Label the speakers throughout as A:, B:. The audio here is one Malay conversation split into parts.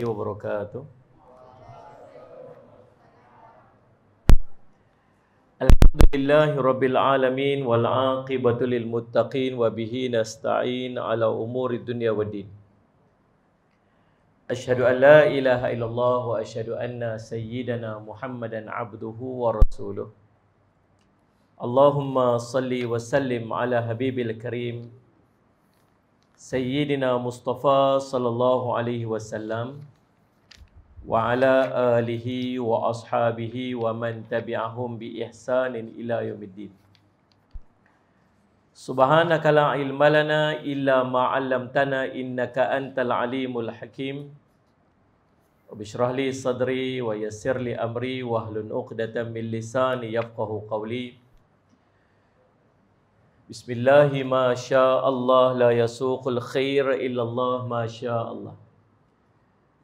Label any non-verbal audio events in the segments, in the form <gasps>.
A: الله وبركاته الحمد لله رب العالمين والعاقبة للمتقين وبه نستعين على أمور الدنيا والدين أشهد أن لا إله إلا الله وأشهد أن سيدنا محمدا عبده ورسوله اللهم صل وسلم على حبيب الكريم سيدنا مصطفى صلى الله عليه وسلم wa ala alihi wa ashabihi wa man tabi'ahum bi ihsanin ila yaumiddin subhanaka la ilma lana illa ma 'allamtana innaka antal alimul hakim Bishrahli sadri wa yassir li amri wa ahlun uqdatan min lisani yafqahu qawli Bismillahirrahmanirrahim ma syaa Allah la yasuqul khair illa Allah ma syaa Allah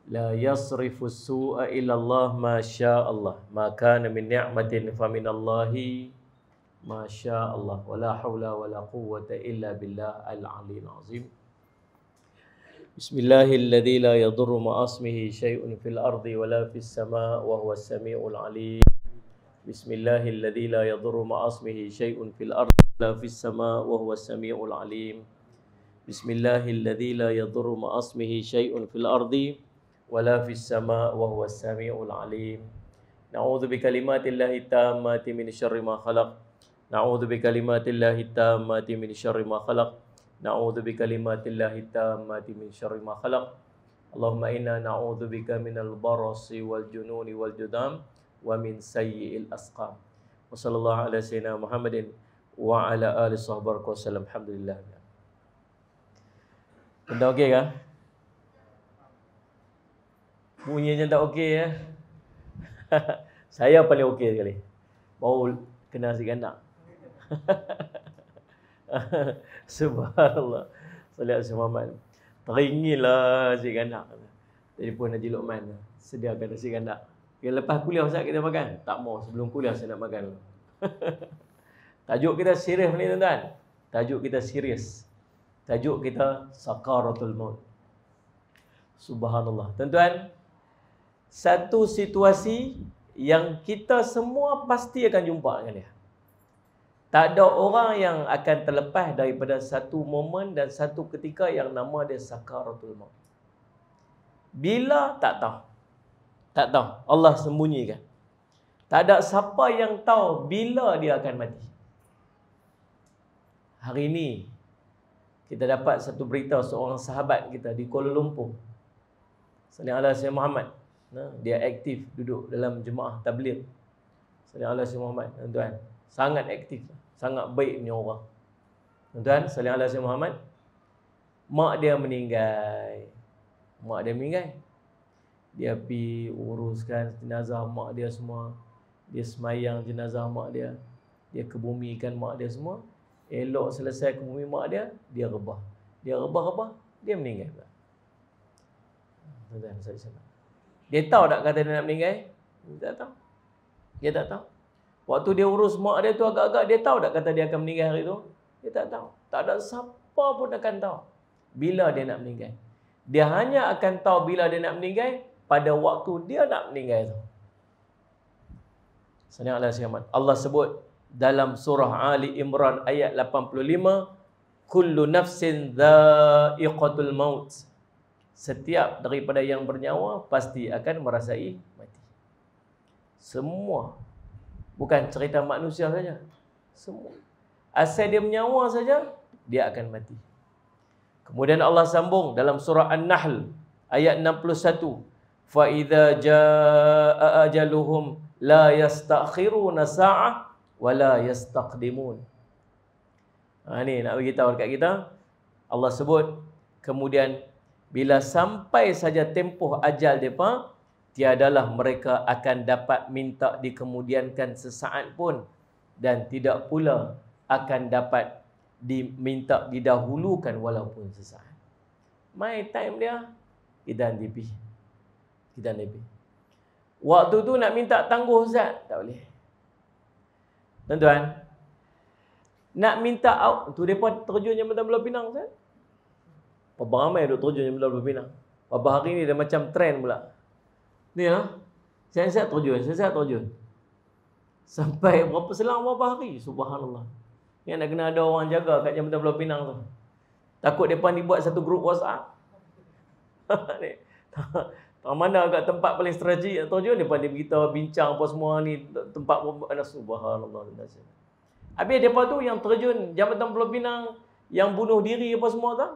A: لا يصرف السوء إلا الله ما شاء الله ما كان من نعمة فمن الله ما شاء الله ولا حول ولا قوة إلا بالله العلي العظيم بسم الله الذي لا يضر مع اسمه شيء في الأرض ولا في السماء وهو السميع العليم بسم الله الذي لا يضر مع اسمه شيء في الأرض ولا في السماء وهو السميع العليم بسم الله الذي لا يضر مع اسمه شيء في الأرض ولا في السماء وهو السميع العليم نعوذ بكلمات الله التامة من شر ما خلق نعوذ بكلمات الله التامة من شر ما خلق نعوذ بكلمات الله التامة من شر ما خلق اللهم إنا نعوذ بك من البرص والجنون والجذام ومن سيء الأسقام وصلى الله على سيدنا محمد وعلى آله وصحبه وسلم الحمد لله Benda okey kan? Bunyinya tak okey ya. <laughs> saya paling okey sekali. Mau kena si ganda. <laughs> Subhanallah. semua Muhammad. teringinlah si ganda. Telefon Haji Lokman sediakan nasi ganda. Yang lepas kuliah Ustaz kita makan. Tak mau sebelum kuliah saya nak makan. <laughs> Tajuk kita serius ni tuan-tuan. Tajuk kita serius. Tajuk kita sakaratul maut. Subhanallah. Tuan-tuan, satu situasi yang kita semua pasti akan jumpa dengan dia. Tak ada orang yang akan terlepas daripada satu momen dan satu ketika yang nama dia Sakaratul Maut. Bila tak tahu. Tak tahu. Allah sembunyikan. Tak ada siapa yang tahu bila dia akan mati. Hari ini kita dapat satu berita seorang sahabat kita di Kuala Lumpur. Sallallahu alaihi Muhammad dia aktif duduk dalam jemaah tabligh Salih Allah Syed Muhammad tuan, tuan Sangat aktif Sangat baik punya orang tuan, tuan Salih Allah Syed Muhammad Mak dia meninggal Mak dia meninggal Dia pi uruskan jenazah mak dia semua Dia semayang jenazah mak dia Dia kebumikan mak dia semua Elok selesai kebumi mak dia Dia rebah Dia rebah-rebah Dia meninggal Tuan-tuan Salih Syed dia tahu tak kata dia nak meninggal? Dia tak tahu. Dia tak tahu. Waktu dia urus mak dia tu agak-agak, dia tahu tak kata dia akan meninggal hari tu? Dia tak tahu. Tak ada siapa pun akan tahu bila dia nak meninggal. Dia hanya akan tahu bila dia nak meninggal pada waktu dia nak meninggal tu. Sanaklah siamat. Allah sebut dalam surah Ali Imran ayat 85, kullu nafsin dha'iqatul maut setiap daripada yang bernyawa pasti akan merasai mati. Semua. Bukan cerita manusia saja. Semua. Asal dia bernyawa saja, dia akan mati. Kemudian Allah sambung dalam surah An-Nahl ayat 61. Fa idza jaa ajaluhum la yastakhiru nasa'ah, wa la Ini Ha ni nak bagi dekat kita Allah sebut kemudian bila sampai saja tempoh ajal depa tiadalah mereka akan dapat minta dikemudiankan sesaat pun dan tidak pula akan dapat diminta didahulukan walaupun sesaat my time dia idan dibi kita lebih waktu tu nak minta tangguh ustaz tak boleh tuan-tuan nak minta out tu depa terjun yang betul-betul pinang ustaz Berapa ramai yang terjun di Melayu Pembina? Berapa hari ni dia macam trend pula? Ni saya ha? Siasat terjun, saya terjun. Sampai <laughs> berapa selang berapa hari? Subhanallah. Ni nak kena ada orang jaga kat Jambatan Pulau Pinang tu. Takut depan ni buat satu grup WhatsApp. <laughs> ni. <laughs> Tak mana agak tempat paling strategi nak terjun depan dia beritahu bincang apa semua ni tempat pun subhanallah Habis depan tu yang terjun Jambatan Pulau Pinang yang bunuh diri apa semua tu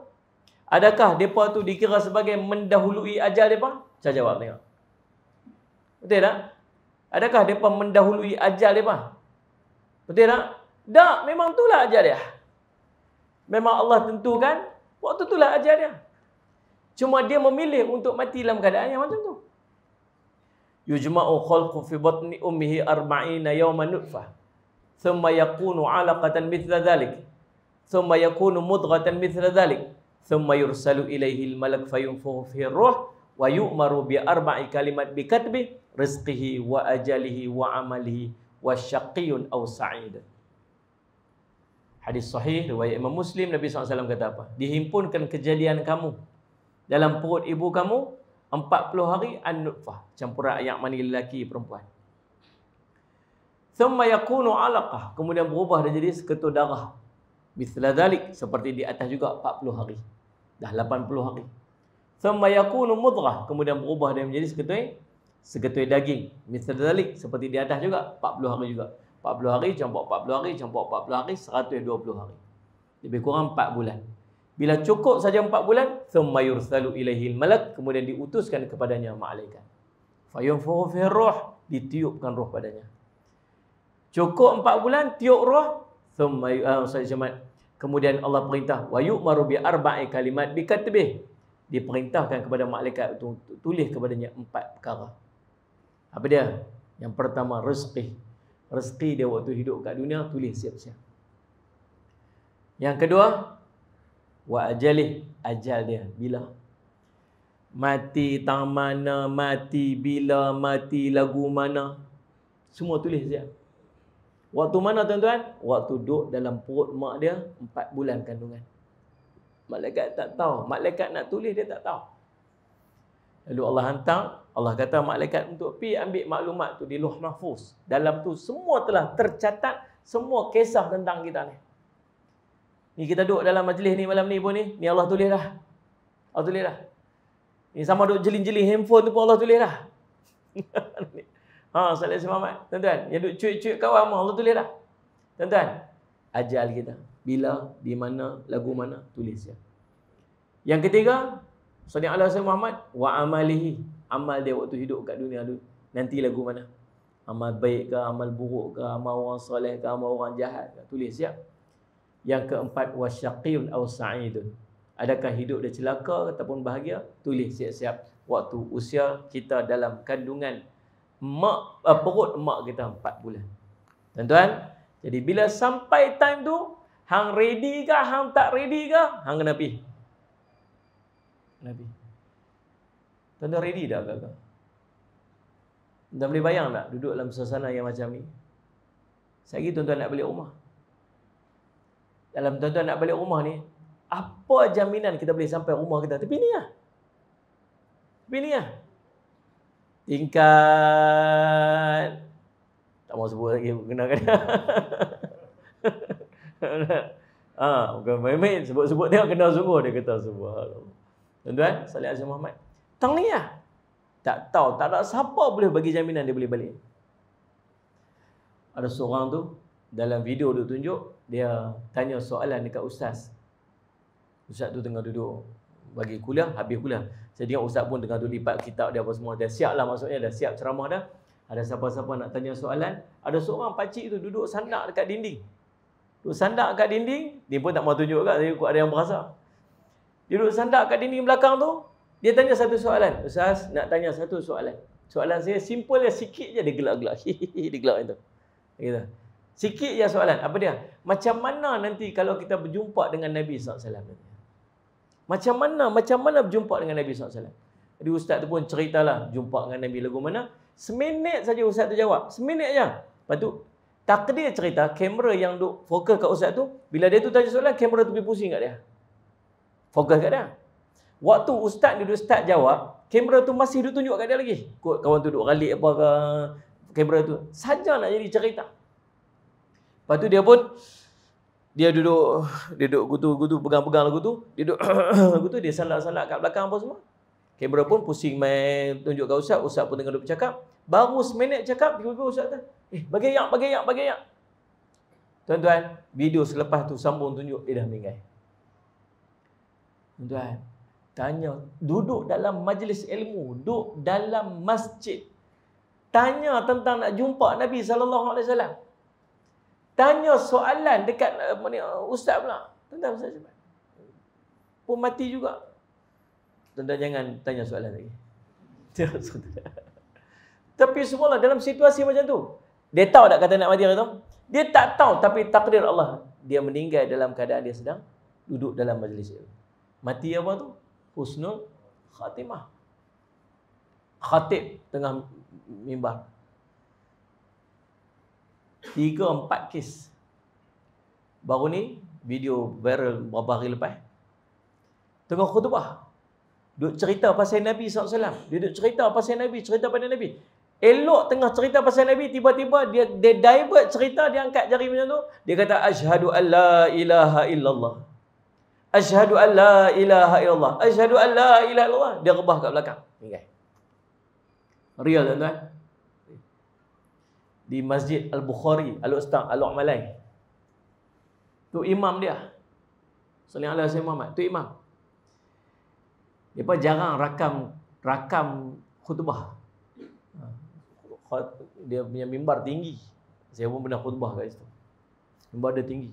A: Adakah mereka tu dikira sebagai mendahului ajal mereka? Saya jawab tengok. Betul tak? Adakah mereka mendahului ajal mereka? Betul tak? Tak, memang itulah ajal dia. Memang Allah tentukan, waktu itulah ajal dia. Cuma dia memilih untuk mati dalam keadaan yang macam tu. Yujma'u khalqu fi batni ummihi arba'ina yawma nutfah. Thumma yakunu alaqatan mithla dhalik. Thumma yakunu mudghatan mithla dhalik. ثم يرسل إليه الملك فينفخ في الروح ويؤمر بأربع كلمات بكتبه رزقه وأجله وعمله والشقي أو سعيد Hadis sahih riwayat Imam Muslim Nabi SAW kata apa? Dihimpunkan kejadian kamu dalam perut ibu kamu 40 hari an-nutfah campuran ayat mani lelaki perempuan. Thumma yakunu alaqah kemudian berubah dan jadi seketul darah. Mithla dalik seperti di atas juga 40 hari dah 80 hari. Thumma yakunu mudghah, kemudian berubah dia menjadi seketui, seketui daging. Misal dalik seperti di atas juga 40 hari juga. 40 hari campur 40 hari campur 40 hari 120 hari. Lebih kurang 4 bulan. Bila cukup saja 4 bulan, thumma yursalu ilaihi malak, kemudian diutuskan kepadanya malaikat. Fayunfuhu fi roh, ditiupkan roh padanya. Cukup 4 bulan tiup roh, thumma uh, Kemudian Allah perintah wa yu'maru bi arba'i kalimat bi katbih. Diperintahkan kepada malaikat untuk tulis kepadanya empat perkara. Apa dia? Yang pertama rezeki. Rezeki dia waktu hidup kat dunia tulis siap-siap. Yang kedua wa ajalih, ajal dia bila mati tang mana, mati bila, mati lagu mana. Semua tulis siap. Waktu mana tuan-tuan? Waktu duduk dalam perut mak dia empat bulan kandungan. Malaikat tak tahu. Malaikat nak tulis dia tak tahu. Lalu Allah hantar, Allah kata malaikat untuk pi ambil maklumat tu di Loh Mahfuz. Dalam tu semua telah tercatat semua kisah tentang kita ni. Ni kita duduk dalam majlis ni malam ni pun ni, ni Allah tulis dah. Allah tulis dah. Ni sama duduk jeling-jeling handphone tu pun Allah tulis dah. <laughs> Ha, salat Nabi Muhammad. Tuan-tuan, yang duk cuik-cuik kawan ah, mah Allah tulis dah. Tuan-tuan, ajal kita. Bila, di mana, lagu mana, tulis ya Yang ketiga, Sallallahu Allah Wasallam Muhammad wa amalihi, amal dia waktu hidup kat dunia tu Nanti lagu mana? Amal baik ke, amal buruk ke, amal orang soleh ke, amal orang jahat ke, tulis ya Yang keempat, wasyaqiyun aw sa'idun. Adakah hidup dia celaka ataupun bahagia? Tulis siap-siap waktu usia kita dalam kandungan mak uh, perut mak kita 4 bulan. Tuan-tuan, jadi bila sampai time tu hang ready ke hang tak ready ke hang kena pi. Nabi. Tuan dah ready dah agak-agak. Tuan boleh bayang tak duduk dalam suasana yang macam ni? Saya pergi tuan-tuan nak balik rumah. Dalam tuan-tuan nak balik rumah ni, apa jaminan kita boleh sampai rumah kita? Tapi ni lah. Tapi ni lah tingkat Tak mau sebut lagi Kenalkan ha, <laughs> ah, Bukan main-main Sebut-sebut tengok kenal semua Dia kata semua Tuan-tuan Salih Aziz Muhammad Tangliah Tak tahu Tak ada siapa boleh bagi jaminan Dia boleh balik Ada seorang tu Dalam video dia tunjuk Dia tanya soalan dekat ustaz Ustaz tu tengah duduk bagi kuliah, habis kuliah. Saya tengok ustaz pun dengan tu lipat kitab dia apa semua. Dah siap lah maksudnya, dah siap ceramah dah. Ada siapa-siapa nak tanya soalan. Ada seorang pakcik tu duduk sandak dekat dinding. Duduk sandak dekat dinding, dia pun tak mahu tunjuk kat saya, ada yang berasa. Dia duduk sandak dekat dinding belakang tu, dia tanya satu soalan. Ustaz nak tanya satu soalan. Soalan saya simple ya sikit je dia gelak-gelak. <laughs> dia gelak itu. Gitu. Sikit je soalan. Apa dia? Macam mana nanti kalau kita berjumpa dengan Nabi SAW? Alaihi macam mana, macam mana berjumpa dengan Nabi SAW? Jadi ustaz tu pun ceritalah jumpa dengan Nabi lagu mana. Seminit saja ustaz tu jawab. Seminit aja. Lepas tu takdir cerita kamera yang duk fokus kat ustaz tu bila dia tu tanya soalan kamera tu pusing kat dia. Fokus kat dia. Waktu ustaz duduk start jawab, kamera tu masih duk tunjuk kat dia lagi. Kut kawan tu duk ralik apa ke kamera tu. Saja nak jadi cerita. Lepas tu dia pun dia duduk dia duduk gutu gutu pegang-pegang lagu tu dia duduk <coughs> lagu tu dia salak-salak kat belakang apa semua kamera pun pusing main tunjuk kat ustaz ustaz pun tengah duduk bercakap. baru seminit cakap tiba-tiba ustaz kata eh bagi yang bagi yang bagi yang tuan-tuan video selepas tu sambung tunjuk dia eh, dah meninggal tuan-tuan tanya duduk dalam majlis ilmu duduk dalam masjid tanya tentang nak jumpa Nabi sallallahu alaihi wasallam tanya soalan dekat uh, ustaz pula tentang ustaz Jumat pun mati juga tuan jangan tanya soalan lagi <laughs> tapi semualah dalam situasi macam tu dia tahu tak kata nak mati kata dia tak tahu tapi takdir Allah dia meninggal dalam keadaan dia sedang duduk dalam majlis ilmu mati apa tu husnul khatimah khatib tengah mimbar Tiga, empat kes. Baru ni, video viral beberapa hari lepas. Tengok khutbah. Duduk cerita pasal Nabi SAW. Dia duduk cerita pasal Nabi, cerita pada Nabi. Elok tengah cerita pasal Nabi, tiba-tiba dia, dia divert cerita, dia angkat jari macam tu. Dia kata, Ashadu an la ilaha illallah. Ashadu an la ilaha illallah. Ashadu an la ilaha illallah. Dia rebah kat belakang. Real tuan-tuan di Masjid Al-Bukhari, Al-Ustaz, Al-Umalai. Tu imam dia. Sallallahu alaihi wasallam Muhammad, tu imam. Dia pun jarang rakam rakam khutbah. Ha. Dia punya mimbar tinggi. Saya pun pernah khutbah kat situ. Mimbar dia tinggi.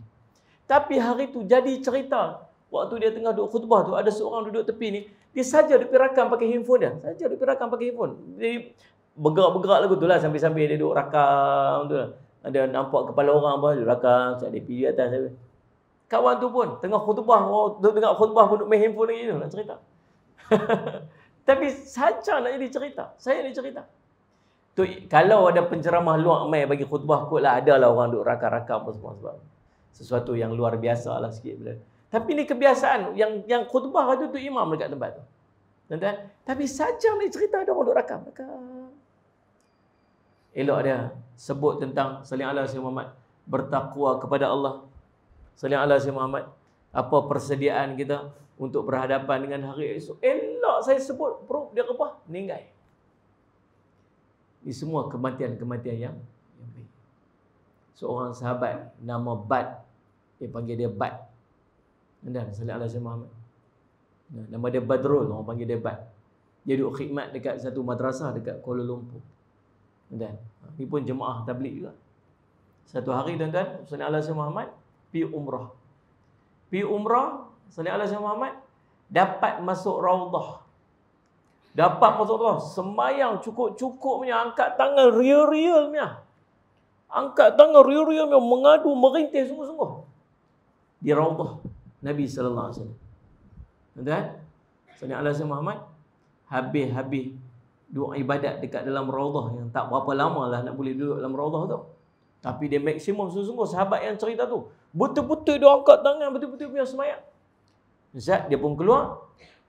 A: Tapi hari tu jadi cerita Waktu dia tengah duduk khutbah tu ada seorang duduk tepi ni, dia saja duduk rakam pakai handphone dia. Saja duduk rakam pakai handphone. Jadi bergerak-bergerak lagu tu lah sambil-sambil dia duduk rakam tu lah. Ada nampak kepala orang apa duduk rakam, saya ada pilih atas saya. Kawan tu pun tengah khutbah, orang oh, tengah khutbah pun duduk main handphone lagi tu nak cerita. <laughs> Tapi saja nak jadi cerita. Saya nak cerita. Tu kalau ada penceramah luar mai bagi khutbah kot lah ada lah orang duduk rakam-rakam apa semua sebab sesuatu yang luar biasa lah sikit bila. Tapi ni kebiasaan yang yang khutbah tu tu imam dekat tempat tu. Tentang? Tapi saja ni cerita ada orang duduk rakam. Rakam. Elok dia sebut tentang saling ala si ya Muhammad bertakwa kepada Allah. saling ala si ya Muhammad apa persediaan kita untuk berhadapan dengan hari esok. Elok saya sebut proof dia kepa Ninggai. Ini semua kematian-kematian yang seorang sahabat nama Bad dia panggil dia Bad. Dan saling ala si ya Muhammad. Nama dia Badrul, orang panggil dia Bad. Dia duduk khidmat dekat satu madrasah dekat Kuala Lumpur. Dan ni pun jemaah tablik juga. Satu hari tuan-tuan, Sunni Allah Syed Muhammad pi umrah. Pi umrah, Sunni Allah Muhammad dapat masuk raudah. Dapat masuk raudah. Semayang cukup-cukup punya. Angkat tangan real-real punya. Angkat tangan real-real punya. Mengadu, merintih sungguh-sungguh. Di raudah. Nabi SAW. Tuan-tuan, Sunni Allah Muhammad habis-habis duduk ibadat dekat dalam raudhah yang tak berapa lama lah nak boleh duduk dalam raudhah tu. Tapi dia maksimum sungguh-sungguh sahabat yang cerita tu. Betul-betul dia angkat tangan, betul-betul punya semayak. Zat dia pun keluar.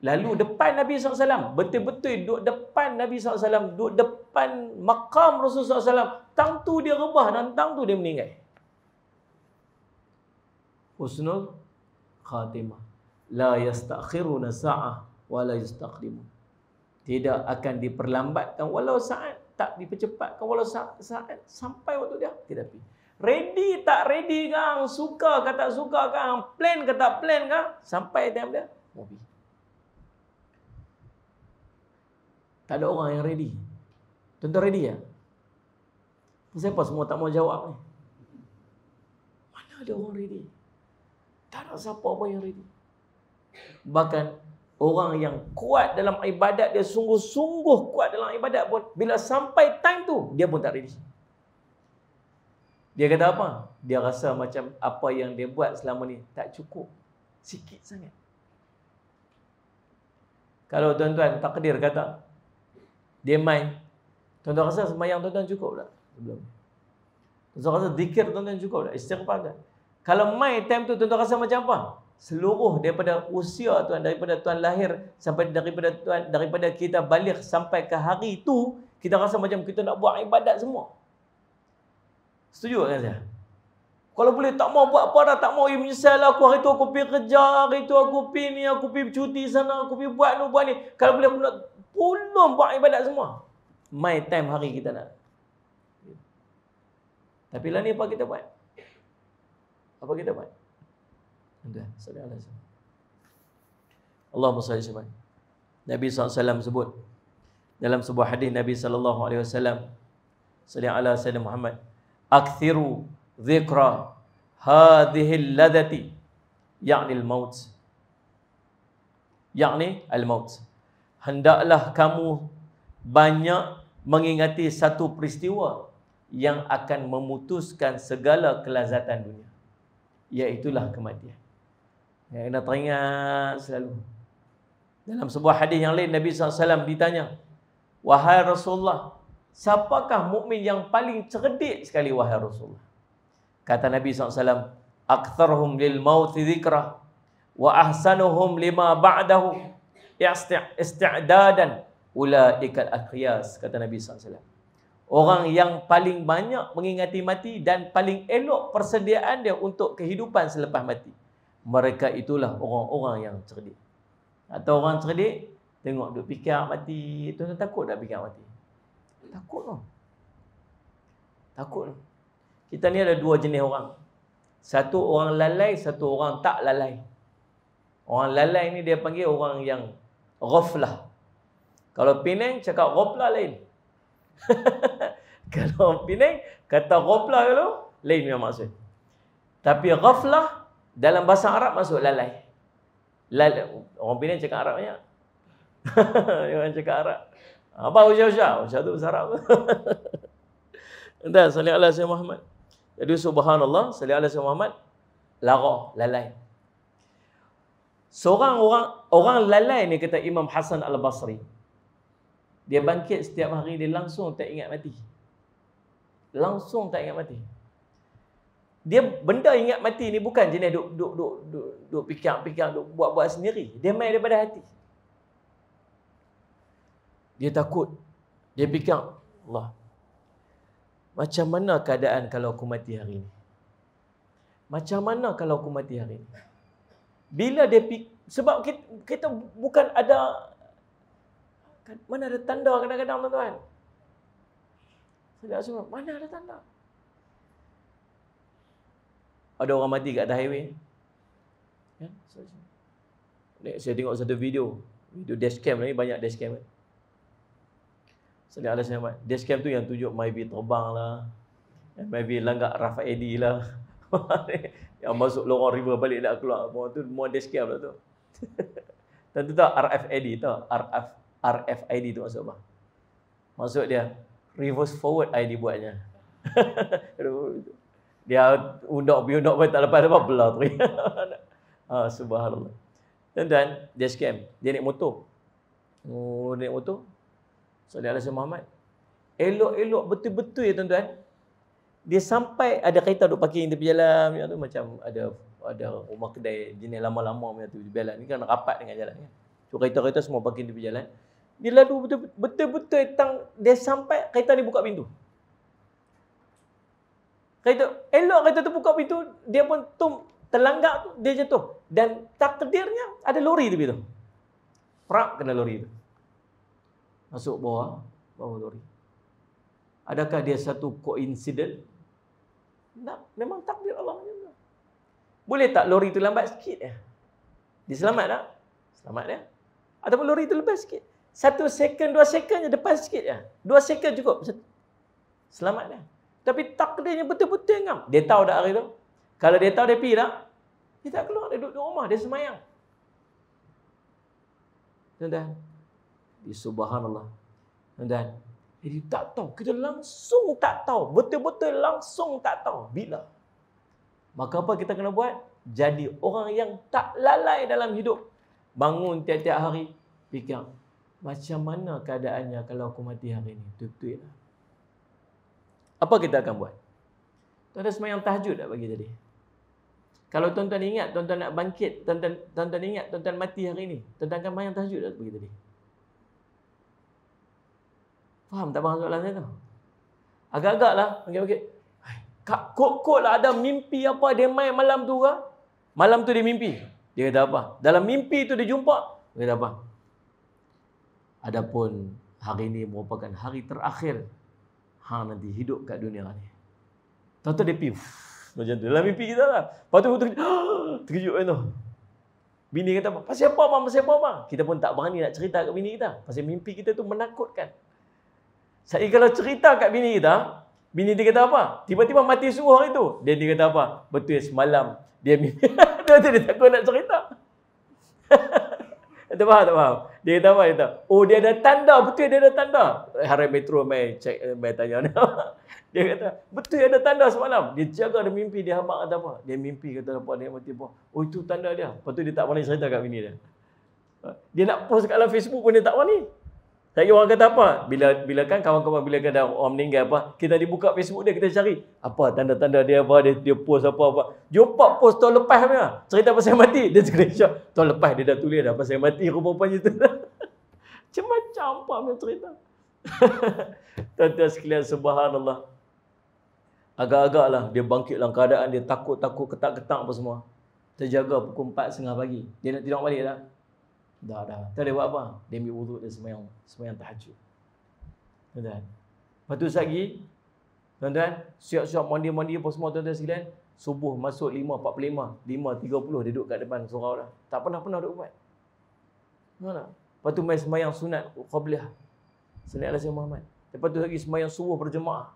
A: Lalu depan Nabi SAW, betul-betul duduk depan Nabi SAW, duduk depan makam Rasulullah SAW. Tang tu dia rebah dan tang tu dia meninggal. Husnul khatimah. La yastakhiruna sa'ah wa la yastakhirun tidak akan diperlambatkan walau saat tak dipercepatkan walau saat, saat sampai waktu dia kita pergi ready tak ready kang suka ke tak suka kang plan ke tak plan kang sampai time dia mau tak ada orang yang ready tentu ready ya siapa semua tak mau jawab ni mana ada orang ready tak ada siapa apa yang ready bahkan Orang yang kuat dalam ibadat dia sungguh-sungguh kuat dalam ibadat pun bila sampai time tu dia pun tak ready. Dia kata apa? Dia rasa macam apa yang dia buat selama ni tak cukup. Sikit sangat. Kalau tuan-tuan takdir kata dia main tuan-tuan rasa sembahyang tuan-tuan cukup tak? Belum. Tuan-tuan rasa zikir tuan-tuan cukup tak? Istighfar tak? Kalau main time tu tuan-tuan rasa macam apa? seluruh daripada usia tuan daripada tuan lahir sampai daripada tuan daripada kita balik sampai ke hari itu kita rasa macam kita nak buat ibadat semua setuju tak saya kalau boleh tak mau buat apa dah tak mau you menyesal lah. aku hari tu aku pergi kerja hari tu aku pergi ni aku pergi cuti sana aku pergi buat ni buat ni kalau boleh aku nak pulung buat ibadat semua my time hari kita nak tapi lah ni apa kita buat apa kita buat Tuan-tuan, sallallahu alaihi wasallam. Nabi SAW sebut dalam sebuah hadis Nabi sallallahu alaihi wasallam sallallahu alaihi wasallam Muhammad, "Akthiru dhikra hadhihi alladhati" yakni al-maut. Yakni al-maut. Hendaklah kamu banyak mengingati satu peristiwa yang akan memutuskan segala kelazatan dunia. Iaitulah kematian. Yang kena teringat selalu. Dalam sebuah hadis yang lain Nabi SAW ditanya, Wahai Rasulullah, siapakah mukmin yang paling cerdik sekali wahai Rasulullah? Kata Nabi SAW, Aktharhum lil mauti zikrah, wa ahsanuhum lima ba'dahu isti'dadan ulaikal akhyas kata Nabi SAW orang yang paling banyak mengingati mati dan paling elok persediaan dia untuk kehidupan selepas mati mereka itulah orang-orang yang cerdik. Atau orang cerdik, tengok duk pikir mati, tu takut dah pikir mati. Takut tu. Takut tu. Kita ni ada dua jenis orang. Satu orang lalai, satu orang tak lalai. Orang lalai ni dia panggil orang yang ghaflah. Kalau Penang, cakap ghaflah lain. <laughs> Kalau Penang, kata ghaflah kalau lain yang maksud. Tapi ghaflah dalam bahasa Arab masuk lalai. lalai. Orang Penang cakap Arab banyak. <laughs> orang cakap Arab. Apa Usha-Usha? Usha tu besar Arab. <laughs> Entah, salih Allah Sayyid Muhammad. Jadi subhanallah, salih Allah Sayyid Muhammad, lara, lalai. Seorang orang orang lalai ni kata Imam Hasan Al-Basri. Dia bangkit setiap hari dia langsung tak ingat mati. Langsung tak ingat mati dia benda ingat mati ni bukan jenis duk duk duk duk duk pikir-pikir duk buat-buat sendiri. Dia main daripada hati. Dia takut. Dia pikir Allah. Macam mana keadaan kalau aku mati hari ini? Macam mana kalau aku mati hari ini? Bila dia sebab kita, kita bukan ada mana ada tanda kadang-kadang tuan-tuan. Saya semua, mana ada tanda? Ada orang mati kat atas highway. Ya, saya. saya tengok satu video, video dashcam ni banyak dashcam. Kan? Sedia ada saya dashcam tu yang tunjuk maybe terbang lah. Maybe langgak Rafa Eddy lah. <laughs> yang masuk lorong river balik nak keluar. Mau tu mau dashcam lah tu. Tentu tak RFID tu, RF RFID tu maksud apa? Maksud dia reverse forward ID buatnya. <laughs> dia undak bi undak pun tak lepas apa bela tu. ha, <laughs> subhanallah. Tuan-tuan, dia scam. Dia naik motor. Oh, naik motor. Salih Alasih Muhammad. Elok-elok betul-betul ya tuan-tuan. Dia sampai ada kereta duk parking tepi jalan. Ya, tu, macam ada ada rumah kedai jenis lama-lama. Ya, tu, di belakang. Ni kan rapat dengan jalan. Ya. So, kereta-kereta semua parking di jalan. Dia lalu betul-betul, betul-betul tang, dia sampai kereta ni buka pintu. Kereta elok kereta tu buka pintu, dia pun tum terlanggar tu dia jatuh dan takdirnya ada lori tepi tu. Prak kena lori tu. Masuk bawah, bawah lori. Adakah dia satu koinsiden? Tak, memang takdir Allah juga. Boleh tak lori tu lambat sikit ya? Dia selamat tak? Selamat ya. Ataupun lori tu lepas sikit. Satu second, dua second je depan sikit ya. Dua second cukup. Selamat dah. Tapi takdirnya betul-betul ngam. Dia tahu dah hari tu. Kalau dia tahu dia pergi tak? Dia tak keluar. Dia duduk di rumah. Dia semayang. Tuan-tuan. Ya, subhanallah. Tuan-tuan. Jadi tak tahu. Kita langsung tak tahu. Betul-betul langsung tak tahu. Bila? Maka apa kita kena buat? Jadi orang yang tak lalai dalam hidup. Bangun tiap-tiap hari. Fikir. Macam mana keadaannya kalau aku mati hari ini? Betul-betul. Lah apa kita akan buat? Tuan-tuan semayang tahajud tak bagi tadi? Kalau tuan-tuan ingat, tuan-tuan nak bangkit, tuan-tuan, ingat, tuan-tuan mati hari ini, tuan-tuan akan semayang tahajud tak bagi tadi? Faham tak bahan soalan saya tu? Agak-agak lah, bangkit-bangkit. Kak, kok-kok lah ada mimpi apa dia main malam tu ke? Malam tu dia mimpi. Dia kata apa? Dalam mimpi tu dia jumpa. Dia kata apa? Adapun hari ini merupakan hari terakhir hang nanti hidup kat dunia ni. tahu dia piu, Macam tu. Dalam mimpi kita lah. Lepas tu, terkejut. <gasps> terkejut kan tu. Bini kata, pasal apa bang? Pasal apa bang? Kita pun tak berani nak cerita kat bini kita. Pasal mimpi kita tu menakutkan. Saya kalau cerita kat bini kita, bini dia kata apa? Tiba-tiba mati suruh hari tu. Dia dia kata apa? Betul semalam dia mimpi. <laughs> dia takut nak cerita. <laughs> Tak faham, tak faham. Dia kata apa? Dia kata, oh dia ada tanda. Betul dia ada tanda. Hari metro mai cek, eh, mai tanya. Dia, <laughs> dia kata, betul ada tanda semalam. Dia jaga, dia mimpi, dia hamak kata apa. Dia mimpi kata apa, dia mati apa. Oh itu tanda dia. Lepas tu dia tak pandai cerita kat bini dia. Dia nak post kat dalam Facebook pun dia tak pandai lagi orang kata apa? Bila bila kan kawan-kawan bila kata orang meninggal apa? Kita dibuka Facebook dia, kita cari. Apa tanda-tanda dia apa? Dia, dia post apa-apa. Jumpa post tahun lepas punya. Cerita pasal mati. Dia screenshot. Tahun lepas dia dah tulis dah pasal mati. Rupa-rupanya tu. Macam macam apa punya cerita. <laughs> Tuan-tuan sekalian subhanallah. Agak-agaklah dia bangkit dalam keadaan dia takut-takut ketak-ketak apa semua. Terjaga pukul 4.30 pagi. Dia nak tidur balik lah. Dah dah. Tak ada buat apa? Dia ambil wuduk dia semayang, semayang tahajud. Tuan-tuan. Lepas tu lagi, tuan-tuan, siap-siap mandi-mandi apa semua tuan-tuan sekalian, subuh masuk 5.45, 5.30 dia duduk kat depan surau dah. Tak pernah-pernah duduk buat. Mana? tuan Lepas tu main semayang sunat Qobliyah. Sunat Al-Azim Muhammad. Lepas tu lagi semayang subuh berjemaah.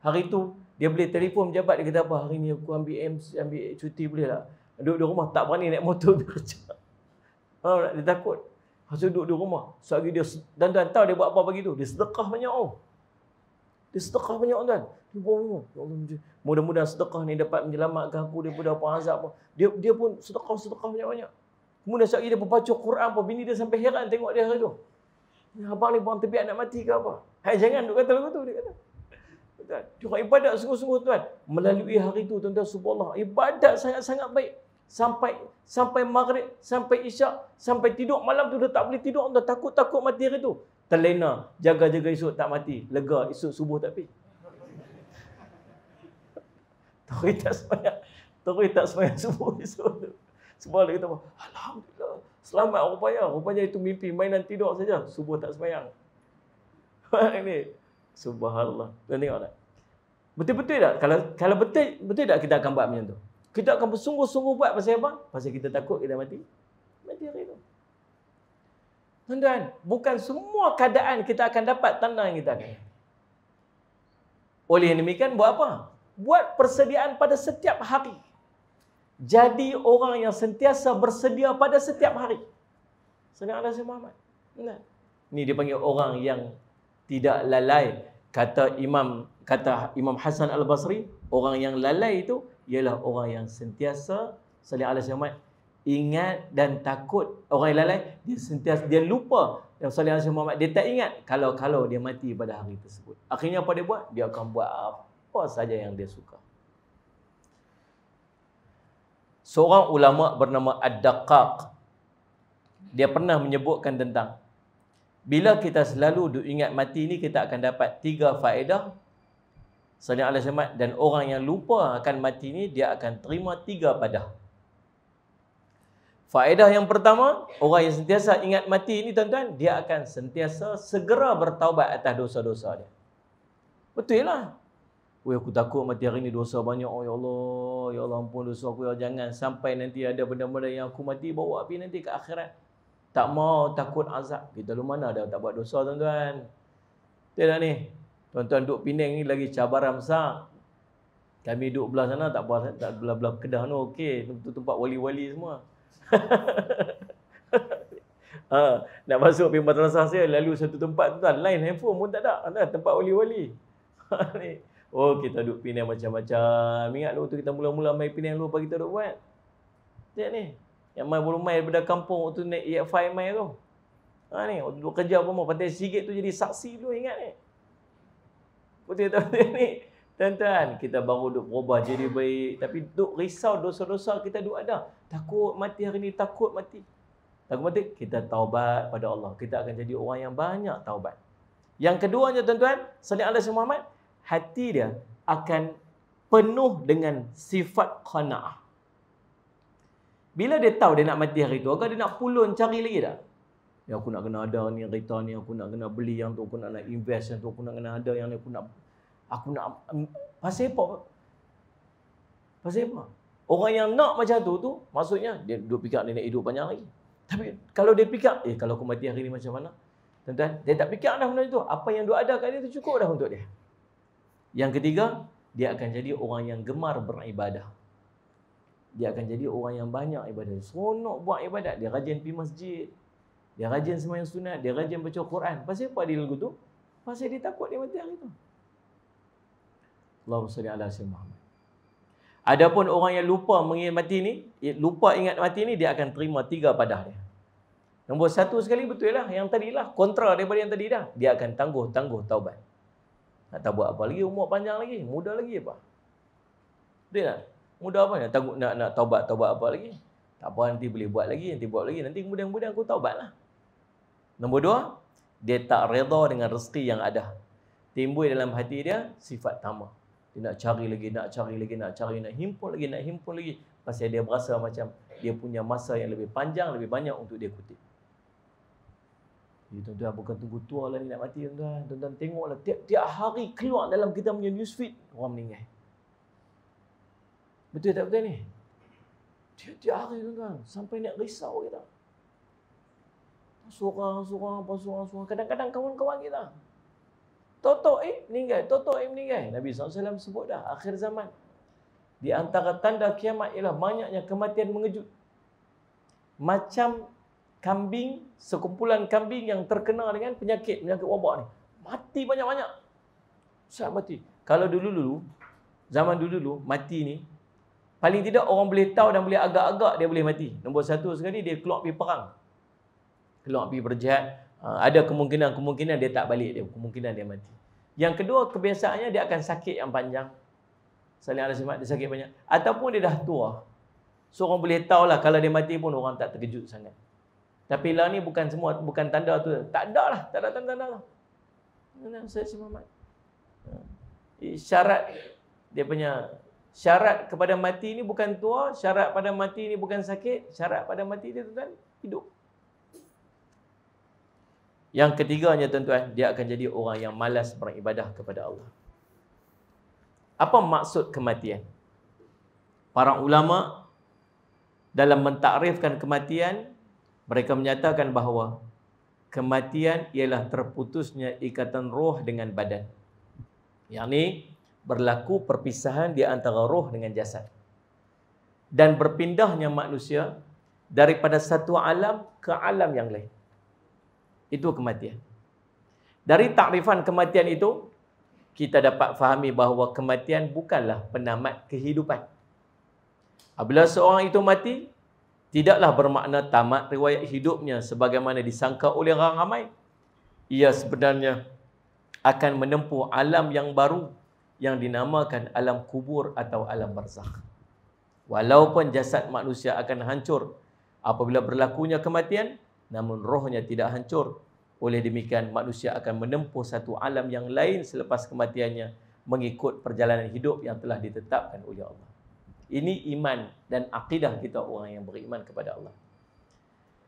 A: Hari tu, dia boleh telefon pejabat, dia kata apa, hari ni aku ambil M, ambil cuti boleh tak? Duduk di rumah, tak berani naik motor <laughs> kerja. Kalau ha, dia takut. harus duduk di rumah. Sehari dia dan dan tahu dia buat apa pagi tu? Dia sedekah banyak oh. Dia sedekah banyak tuan. Dia bawa ya Allah Mudah-mudahan sedekah ni dapat menyelamatkan aku daripada apa azab apa. Dia dia pun sedekah-sedekah banyak-banyak. Kemudian sehari dia membaca Quran apa. Bini dia sampai heran tengok dia hari tu. Abang ni buang tepi anak mati ke apa? Hai jangan duk kata lagu dia kata. Tuan, dia ibadat sungguh-sungguh tuan. Melalui hari tu tuan-tuan subhanallah ibadat sangat-sangat baik sampai sampai maghrib, sampai isyak, sampai tidur malam tu dia tak boleh tidur, dah takut-takut mati hari tu. Terlena, jaga-jaga esok tak mati, lega esok subuh tak pergi. <laughs> Terus tak semayang, terus tak semayang subuh esok tu. Sebab dia kata, Alhamdulillah, selamat rupanya, rupanya itu mimpi, mainan tidur saja, subuh tak semayang. <laughs> Ini, subhanallah, tengok tak? Betul-betul tak? Kalau kalau betul, betul tak kita akan buat macam tu? Kita akan bersungguh-sungguh buat pasal apa? Pasal kita takut kita mati. Mati hari itu. Tuan-tuan, bukan semua keadaan kita akan dapat tanda yang kita akan. Oleh demikian, buat apa? Buat persediaan pada setiap hari. Jadi orang yang sentiasa bersedia pada setiap hari. Senang Allah Muhammad. Tuan-tuan. Ini dipanggil orang yang tidak lalai. Kata Imam kata Imam Hasan Al-Basri, orang yang lalai itu ialah orang yang sentiasa saling alas syamat ingat dan takut orang yang lalai dia sentiasa dia lupa yang saling alas syamat dia tak ingat kalau kalau dia mati pada hari tersebut akhirnya apa dia buat dia akan buat apa saja yang dia suka seorang ulama bernama Ad-Daqqaq dia pernah menyebutkan tentang bila kita selalu duk ingat mati ini kita akan dapat tiga faedah Salih Allah Samad dan orang yang lupa akan mati ni dia akan terima tiga padah. Faedah yang pertama, orang yang sentiasa ingat mati ini tuan-tuan, dia akan sentiasa segera bertaubat atas dosa-dosa dia. Betul lah. Oh, aku takut mati hari ini dosa banyak. Oh, ya Allah, ya Allah ampun dosa aku. Ya, jangan sampai nanti ada benda-benda yang aku mati, bawa api nanti ke akhirat. Tak mau takut azab. Kita lu mana dah tak buat dosa tuan-tuan. Tidak ni. Tuan-tuan duduk Penang ni lagi cabaran besar. Kami duduk belah sana tak apa tak belah-belah Kedah ni okey, tempat tempat wali-wali semua. <laughs> ha, nak masuk pergi madrasah saya lalu satu tempat tu tuan, line handphone pun tak ada. Ada tempat wali-wali. <laughs> Oh, kita duduk Penang macam-macam. Ingat waktu kita mula-mula main Penang dulu apa kita duduk buat? Tak ni. Yang main belum main daripada kampung waktu naik EF5 main tu. Ha ni, waktu duduk kerja apa-apa, pantai sikit tu jadi saksi dulu ingat ni. Betul-betul ni. Tuan-tuan, kita baru duk berubah jadi baik. Tapi duk risau dosa-dosa kita duk ada. Takut mati hari ni, takut mati. Takut mati, kita taubat pada Allah. Kita akan jadi orang yang banyak taubat. Yang keduanya tuan-tuan, salih Allah Muhammad, hati dia akan penuh dengan sifat qana'ah. Bila dia tahu dia nak mati hari tu, agak dia nak pulun cari lagi tak? yang aku nak kena ada ni kereta ni aku nak kena beli yang tu aku nak nak invest yang tu aku nak kena ada yang ni aku nak aku nak mm, pasal apa pasal apa orang yang nak macam tu tu maksudnya dia duk fikir nak hidup banyak lagi tapi kalau dia fikir eh kalau aku mati hari ni macam mana tuan dia tak fikir dah benda tu apa yang dia ada kat dia tu cukup dah untuk dia yang ketiga dia akan jadi orang yang gemar beribadah dia akan jadi orang yang banyak ibadah seronok buat ibadat dia rajin pergi masjid dia rajin sembahyang sunat, dia rajin baca Quran. Pasal apa dia lagu tu? Pasal dia takut dia mati hari tu. Allahumma salli ala sayyidina Muhammad. Adapun orang yang lupa mengingat mati ni, ya, lupa ingat mati ni dia akan terima tiga padah dia. Nombor satu sekali betul lah yang tadilah kontra daripada yang tadi dah. Dia akan tangguh-tangguh taubat. Nak tak buat apa lagi umur panjang lagi, muda lagi apa? Betul tak? Muda apa nak tangguh nak nak taubat-taubat apa lagi? Tak apa nanti boleh buat lagi, nanti buat lagi. Nanti kemudian-kemudian aku taubatlah. Nombor dua, dia tak reda dengan rezeki yang ada. Timbul dalam hati dia sifat tamak. Dia nak cari lagi, nak cari lagi, nak cari, nak himpun lagi, nak himpun lagi. Pasal dia berasa macam dia punya masa yang lebih panjang, lebih banyak untuk dia kutip. Ya, tuan-tuan, bukan tunggu tua lah ni nak mati. Tuan-tuan, tuan-tuan tengoklah. Tiap-tiap hari keluar dalam kita punya newsfeed, orang meninggal. Betul tak betul ni? Tiap-tiap hari tuan-tuan, sampai nak risau kita. Gitu. Sorang-sorang apa sorang-sorang. Kadang-kadang kawan-kawan kita. Totok eh meninggal. Totok eh meninggal. Nabi SAW sebut dah akhir zaman. Di antara tanda kiamat ialah banyaknya kematian mengejut. Macam kambing, sekumpulan kambing yang terkena dengan penyakit, penyakit wabak ni. Mati banyak-banyak. Ustaz mati. Kalau dulu-dulu, zaman dulu-dulu, mati ni, paling tidak orang boleh tahu dan boleh agak-agak dia boleh mati. Nombor satu sekali, dia keluar pergi perang keluar pergi berjihad uh, ada kemungkinan-kemungkinan dia tak balik dia kemungkinan dia mati yang kedua kebiasaannya dia akan sakit yang panjang Salih simak, dia sakit banyak ataupun dia dah tua so orang boleh tahu lah kalau dia mati pun orang tak terkejut sangat tapi lah ni bukan semua bukan tanda tu tak ada lah tak ada tanda-tanda lah Salih Muhammad ha. eh, syarat dia punya syarat kepada mati ni bukan tua syarat pada mati ni bukan sakit syarat pada mati dia tuan hidup yang ketiganya tuan-tuan, dia akan jadi orang yang malas beribadah kepada Allah. Apa maksud kematian? Para ulama dalam mentakrifkan kematian, mereka menyatakan bahawa kematian ialah terputusnya ikatan roh dengan badan. Yang ini berlaku perpisahan di antara roh dengan jasad. Dan berpindahnya manusia daripada satu alam ke alam yang lain itu kematian. Dari takrifan kematian itu, kita dapat fahami bahawa kematian bukanlah penamat kehidupan. Apabila seorang itu mati, tidaklah bermakna tamat riwayat hidupnya sebagaimana disangka oleh orang ramai. Ia sebenarnya akan menempuh alam yang baru yang dinamakan alam kubur atau alam barzakh. Walaupun jasad manusia akan hancur apabila berlakunya kematian, namun rohnya tidak hancur. Oleh demikian, manusia akan menempuh satu alam yang lain selepas kematiannya mengikut perjalanan hidup yang telah ditetapkan oleh Allah. Ini iman dan akidah kita orang yang beriman kepada Allah.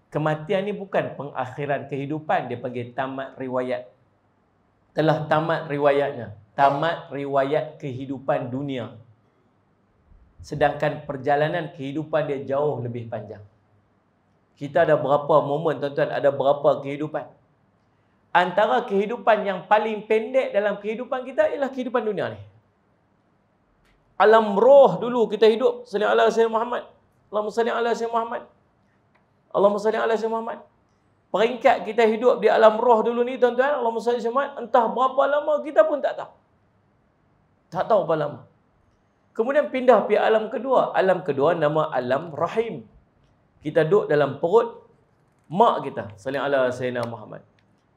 A: Kematian ini bukan pengakhiran kehidupan, dia panggil tamat riwayat. Telah tamat riwayatnya, tamat riwayat kehidupan dunia. Sedangkan perjalanan kehidupan dia jauh lebih panjang. Kita ada berapa momen tuan-tuan, ada berapa kehidupan. Antara kehidupan yang paling pendek dalam kehidupan kita ialah kehidupan dunia ni. Alam roh dulu kita hidup. Salam Allah Sayyid Muhammad. Allahumma salli ala Sayyid Muhammad. Allahumma salli ala Sayyid Muhammad. Peringkat kita hidup di alam roh dulu ni tuan-tuan, Allahumma salli Sayyid Muhammad, entah berapa lama kita pun tak tahu. Tak tahu berapa lama. Kemudian pindah pergi alam kedua. Alam kedua nama alam rahim kita duduk dalam perut mak kita salin ala sayyidina Muhammad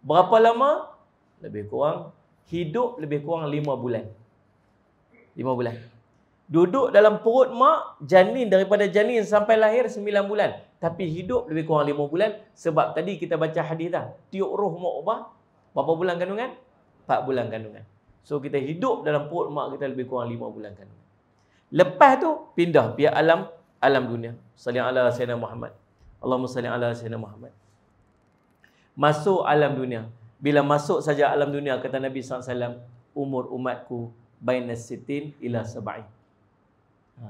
A: berapa lama lebih kurang hidup lebih kurang lima bulan Lima bulan duduk dalam perut mak janin daripada janin sampai lahir sembilan bulan tapi hidup lebih kurang lima bulan sebab tadi kita baca hadis dah tiup roh mak ubah berapa bulan kandungan 4 bulan kandungan so kita hidup dalam perut mak kita lebih kurang lima bulan kandungan lepas tu pindah pihak alam alam dunia. Salli ala Sayyidina Muhammad. Allahumma salli ala Sayyidina Muhammad. Masuk alam dunia. Bila masuk saja alam dunia, kata Nabi SAW, umur umatku baina sitin ila sabai. Ha.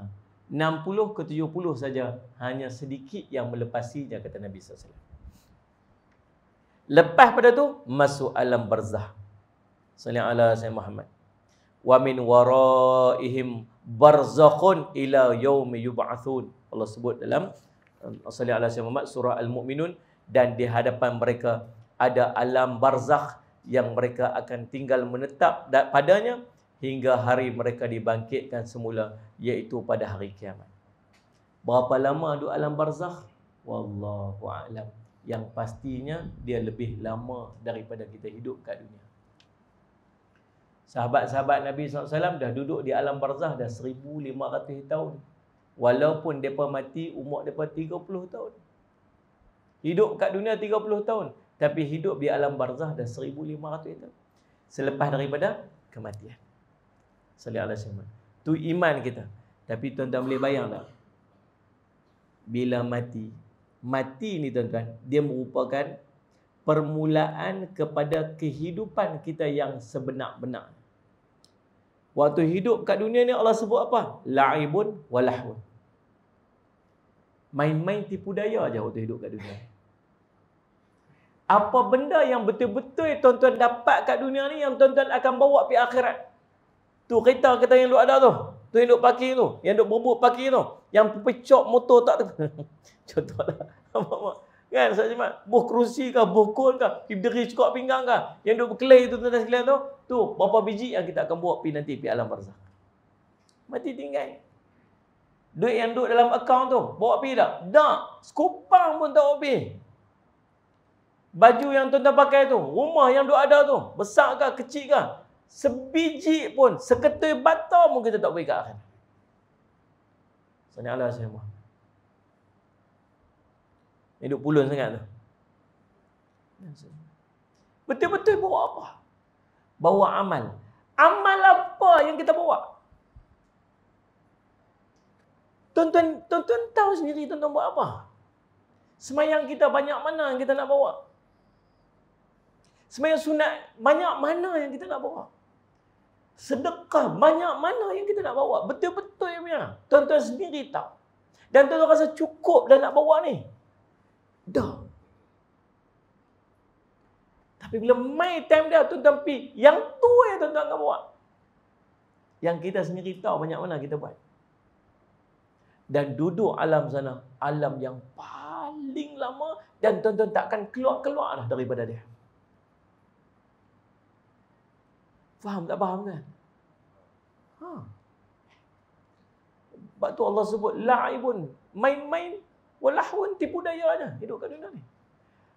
A: 60 ke 70 saja hanya sedikit yang melepasinya kata Nabi SAW. Lepas pada tu masuk alam barzah. Salli ala Sayyidina Muhammad. Wa min waraihim barzakhun ila yaumi yub'atsun Allah sebut dalam Asalia um, ala Sayyidina Muhammad surah Al-Mu'minun dan di hadapan mereka ada alam barzakh yang mereka akan tinggal menetap padanya hingga hari mereka dibangkitkan semula iaitu pada hari kiamat. Berapa lama ada alam barzakh? Wallahu a'lam. Yang pastinya dia lebih lama daripada kita hidup kat dunia. Sahabat-sahabat Nabi SAW dah duduk di alam barzah dah 1,500 tahun.
B: Walaupun
A: mereka mati umur mereka 30 tahun. Hidup kat dunia 30 tahun. Tapi hidup di alam barzah dah 1,500 tahun. Selepas daripada kematian. Salih Allah SWT. Itu iman kita. Tapi tuan-tuan boleh bayang tak? Bila mati. Mati ni tuan-tuan. Dia merupakan permulaan kepada kehidupan kita yang sebenar-benar. Waktu hidup kat dunia ni Allah sebut apa? La'ibun walahun. Main-main tipu daya aja waktu hidup kat dunia. Apa benda yang betul-betul tuan-tuan dapat kat dunia ni yang tuan-tuan akan bawa pi akhirat? Tu kereta kita yang duk ada tu. Tu yang duk parking tu. Yang duk berbuk parking tu. Yang pecok motor tak tu. <laughs> Contohlah. <laughs> Kan Ustaz Jimat, buh kerusi kah, buh kol kah, kibdiri cukup pinggang kah, yang duduk berkelai tu tuan-tuan sekalian tu, tu berapa biji yang kita akan buat pergi nanti pergi alam barzah. Mati tinggal. Duit yang duduk dalam akaun tu, bawa pergi tak? Tak. Sekupang pun tak bawa pergi. Baju yang tuan-tuan pakai tu, rumah yang duduk ada tu, besar kah, kecil kah, sebiji pun, seketul batal mungkin kita tak bawa ke akhir. Sanya Allah, Sanya Allah. Yang duduk pulun sangat tu. Betul-betul bawa apa? Bawa amal. Amal apa yang kita bawa? Tuan-tuan, tahu sendiri tuan-tuan buat apa? Semayang kita banyak mana yang kita nak bawa? Semayang sunat banyak mana yang kita nak bawa? Sedekah banyak mana yang kita nak bawa? Betul-betul punya. Tuan-tuan sendiri tahu. Dan tuan-tuan rasa cukup dah nak bawa ni. Dah. Tapi bila main time dia, tuan-tuan pi. Yang tu yang tuan-tuan akan buat. Yang kita sendiri tahu banyak mana kita buat. Dan duduk alam sana. Alam yang paling lama. Dan tuan-tuan takkan keluar-keluar lah daripada dia. Faham tak faham kan? Ha. Sebab tu Allah sebut la'ibun. Main-main. Walahun tipu daya aja hidup kat dunia ni.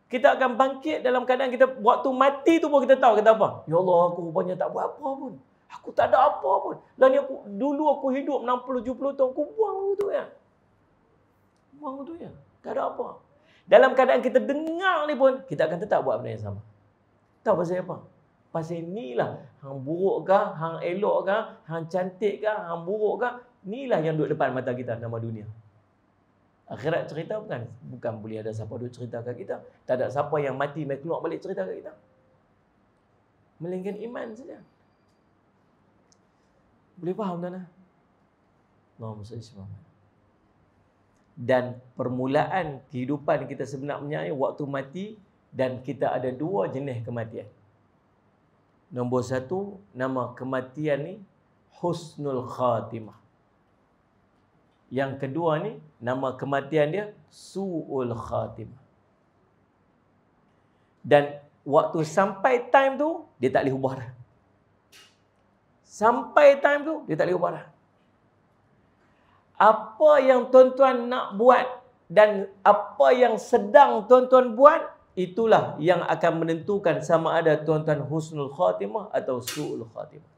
A: Kita akan bangkit dalam keadaan kita waktu mati tu pun kita tahu kita apa. Ya Allah aku rupanya tak buat apa pun. Aku tak ada apa pun. Dan lah aku, dulu aku hidup 60 70 tahun aku buang tu ya. Buang tu ya. Tak ada apa. Dalam keadaan kita dengar ni pun kita akan tetap buat benda yang sama. Tahu pasal apa? Pasal inilah hang buruk kah, hang elok kah, hang cantik kah, hang buruk kah, inilah yang duduk depan mata kita nama dunia. Akhirat cerita bukan bukan boleh ada siapa duk cerita kat kita. Tak ada siapa yang mati mai keluar balik cerita kat kita. Melainkan iman saja. Boleh faham tak tuan Allahumma salli sallam. Dan permulaan kehidupan kita sebenarnya waktu mati dan kita ada dua jenis kematian. Nombor satu, nama kematian ni husnul khatimah. Yang kedua ni nama kematian dia suul khatimah. Dan waktu sampai time tu dia tak boleh ubah dah. Sampai time tu dia tak boleh ubah dah. Apa yang tuan-tuan nak buat dan apa yang sedang tuan-tuan buat itulah yang akan menentukan sama ada tuan-tuan husnul khatimah atau suul khatimah.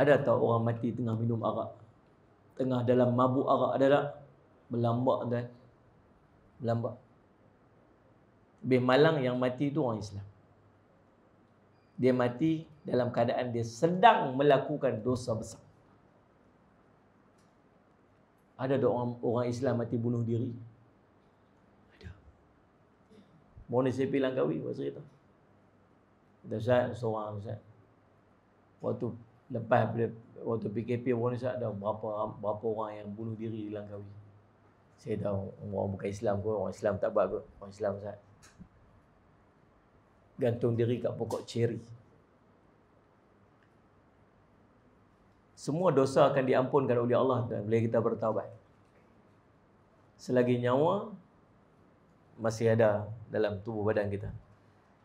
A: Ada tak orang mati tengah minum arak? Tengah dalam mabuk arak ada tak? Melambak dan Melambak eh. Lebih malang yang mati itu orang Islam Dia mati dalam keadaan dia sedang melakukan dosa besar Ada tak orang, orang Islam mati bunuh diri? Ada Mohon saya pilih langkawi buat cerita Ada seorang saya. Waktu lepas pada waktu PKP pun saya ada berapa berapa orang yang bunuh diri di Langkawi. Saya tahu orang bukan Islam pun, orang Islam tak buat kot. Orang Islam saya gantung diri kat pokok ceri. Semua dosa akan diampunkan oleh Allah dan boleh kita bertaubat. Selagi nyawa masih ada dalam tubuh badan kita.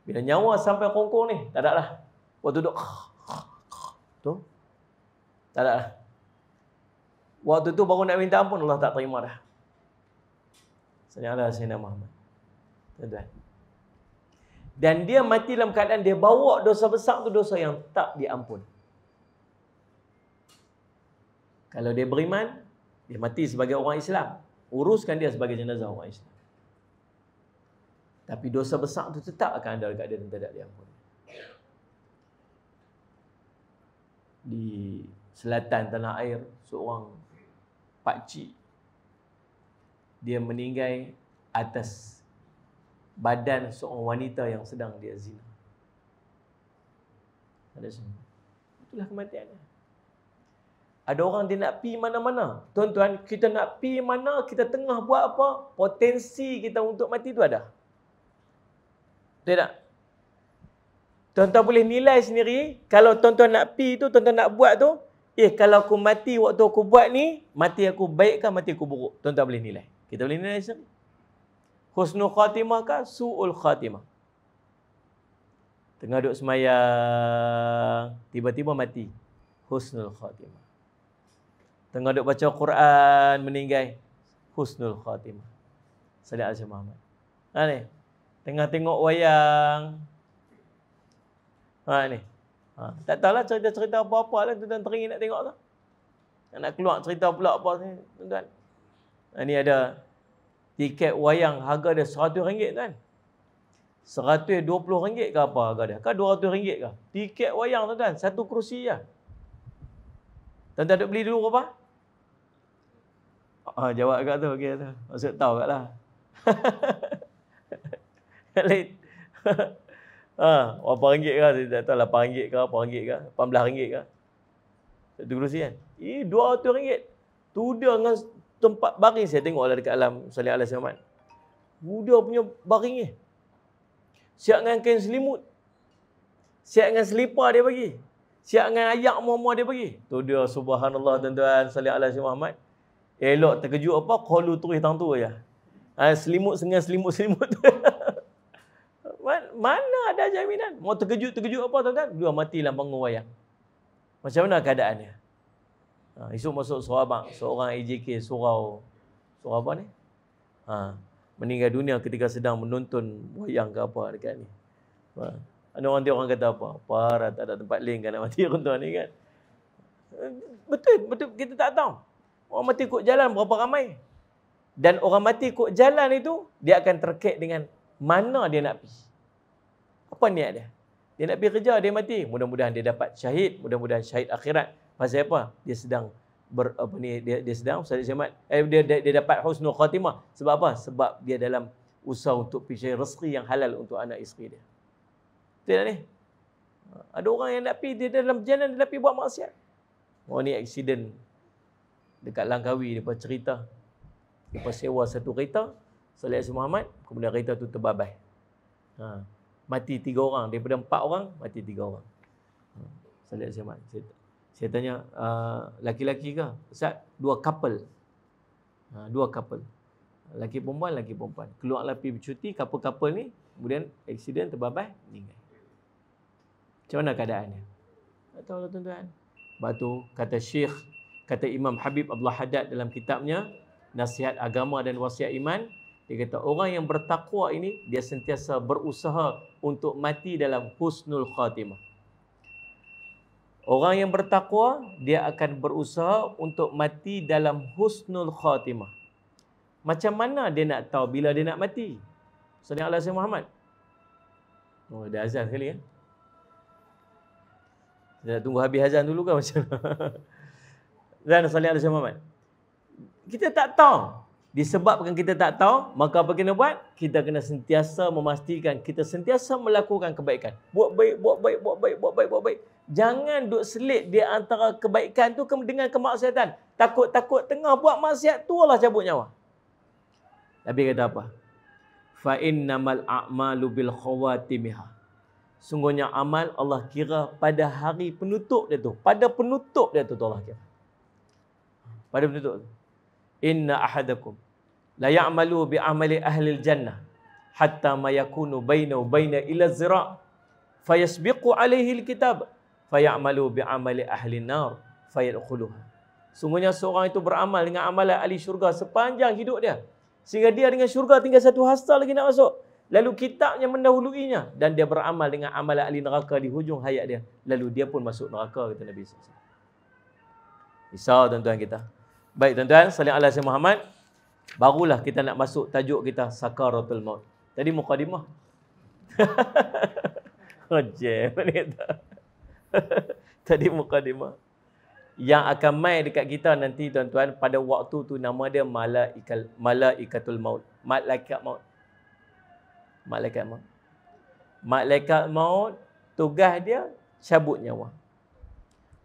A: Bila nyawa sampai kongkong ni, tak ada lah. Waktu duduk, tu tak ada lah. Waktu tu baru nak minta ampun Allah tak terima dah. Sayyidina Sayyidina Muhammad. Tuan-tuan. Dan dia mati dalam keadaan dia bawa dosa besar tu dosa yang tak diampun. Kalau dia beriman, dia mati sebagai orang Islam. Uruskan dia sebagai jenazah orang Islam. Tapi dosa besar tu tetap akan ada dekat dia dan tak diampun. di selatan tanah air seorang pak cik dia meninggal atas badan seorang wanita yang sedang dia zina. Ada semua. Itulah kematian. Ada orang dia nak pi mana-mana. Tuan-tuan, kita nak pi mana, kita tengah buat apa, potensi kita untuk mati itu ada. Betul tak? Tuan-tuan boleh nilai sendiri kalau tuan-tuan nak pi tu, tuan-tuan nak buat tu, eh kalau aku mati waktu aku buat ni, mati aku baik ke mati aku buruk? Tuan-tuan boleh nilai. Kita boleh nilai sendiri. Husnul khatimah ke suul khatimah? Tengah duduk semayang, tiba-tiba mati. Husnul khatimah. Tengah duduk baca Quran, meninggal. Husnul khatimah. Salih Azim Muhammad. Ha, Tengah tengok wayang, Ha ni. Ha tak tahulah cerita-cerita apa-apa lah tuan-tuan teringin nak tengok tu. Nak keluar cerita pula apa ni tuan-tuan. Ha ni ada tiket wayang harga dia RM100 tuan. RM120 ke apa harga dia? Kan RM200 ke? Tiket wayang tuan-tuan satu kerusi je. Tuan-tuan beli dulu ke apa? Ha, jawab kat tu okey tu. Maksud tahu katlah. Lain. <laughs> <laughs> Ha, RM8 ke saya tak tahu RM8 ke RM8 ke RM18 ke. Satu kerusi kan. Ini RM200. Tuda dengan tempat baring saya tengok lah dekat alam Salih Alas Yaman. dia punya baring ni. Siap dengan kain selimut. Siap dengan selipar dia bagi. Siap dengan ayak muamua dia bagi. Tu dia subhanallah tuan-tuan Salih Alas Muhammad. Elok terkejut apa? Kalu turis tang tu je. Ya. Ha, selimut dengan selimut-selimut tu. <laughs> mana ada jaminan? Mau terkejut-terkejut apa tuan-tuan? Dua matilah bangun wayang. Macam mana keadaannya? Ha, esok masuk Sarawak, seorang AJK surau. Surau apa ni? Ha, meninggal dunia ketika sedang menonton wayang ke apa dekat ni. Ha, ada orang dia orang kata apa? Para tak ada tempat lain kan nak mati orang <laughs> tuan ni kan. Betul, betul kita tak tahu. Orang mati ikut jalan berapa ramai? Dan orang mati ikut jalan itu dia akan terkait dengan mana dia nak pergi apa niat dia? Dia nak pergi kerja, dia mati. Mudah-mudahan dia dapat syahid, mudah-mudahan syahid akhirat. Pasal apa? Dia sedang ber, apa ni dia, dia sedang Ustaz Jamat. Eh dia, dia, dia dapat husnul khatimah. Sebab apa? Sebab dia dalam usaha untuk pergi rezeki yang halal untuk anak isteri dia. Betul tak ni? Ada orang yang nak pergi, dia dalam jalan, dia nak pergi buat maksiat. Oh ni aksiden dekat Langkawi, dia cerita. Dia sewa satu kereta, Salih Muhammad, kemudian kereta tu terbabai. Ha mati tiga orang daripada empat orang mati tiga orang saya hmm. saya saya, saya tanya uh, ah, laki-laki ke ustaz dua couple uh, dua couple laki perempuan laki perempuan keluarlah pergi bercuti couple-couple ni kemudian accident terbabai meninggal macam mana keadaannya tak tahu lah tuan-tuan Sebab tu kata Syekh Kata Imam Habib Abdullah Haddad dalam kitabnya Nasihat Agama dan Wasiat Iman Dia kata orang yang bertakwa ini Dia sentiasa berusaha untuk mati dalam husnul khatimah. Orang yang bertakwa, dia akan berusaha untuk mati dalam husnul khatimah. Macam mana dia nak tahu bila dia nak mati? Salih Allah Sayyid Muhammad. Oh, dah azan sekali kan? Dia tunggu habis azan dulu kan macam mana? Dan Salih Allah Sayyid Muhammad. Kita tak tahu Disebabkan kita tak tahu, maka apa kena buat? Kita kena sentiasa memastikan kita sentiasa melakukan kebaikan. Buat baik, buat baik, buat baik, buat baik, buat baik. Jangan duduk selit di antara kebaikan tu dengan kemaksiatan. Takut-takut tengah buat maksiat tu lah cabut nyawa. Nabi kata apa? Fa innamal a'malu bil khawatimiha. Sungguhnya amal Allah kira pada hari penutup dia tu. Pada penutup dia tu, tu Allah kira. Pada penutup tu inna ahadakum la ya'malu bi amali ahli jannah hatta ma yakunu baina wa baina ila zira fayasbiqu alaihi alkitab fayamalu bi amali ahli nar fayadkhuluha sungguhnya seorang itu beramal dengan amalan ahli syurga sepanjang hidup dia sehingga dia dengan syurga tinggal satu hasta lagi nak masuk lalu kitabnya mendahuluinya dan dia beramal dengan amalan ahli neraka di hujung hayat dia lalu dia pun masuk neraka kata Nabi sallallahu alaihi wasallam tuan-tuan kita Baik tuan-tuan, salam ala saya Muhammad. Barulah kita nak masuk tajuk kita Sakaratul Maut. Tadi mukadimah. Rajem <laughs> oh, ni tu. <laughs> Tadi mukadimah. Yang akan mai dekat kita nanti tuan-tuan pada waktu tu nama dia Malaikal Malaikatul Maut. Malaikat Maut. Malaikat Maut. Malaikat Maut tugas dia cabut nyawa.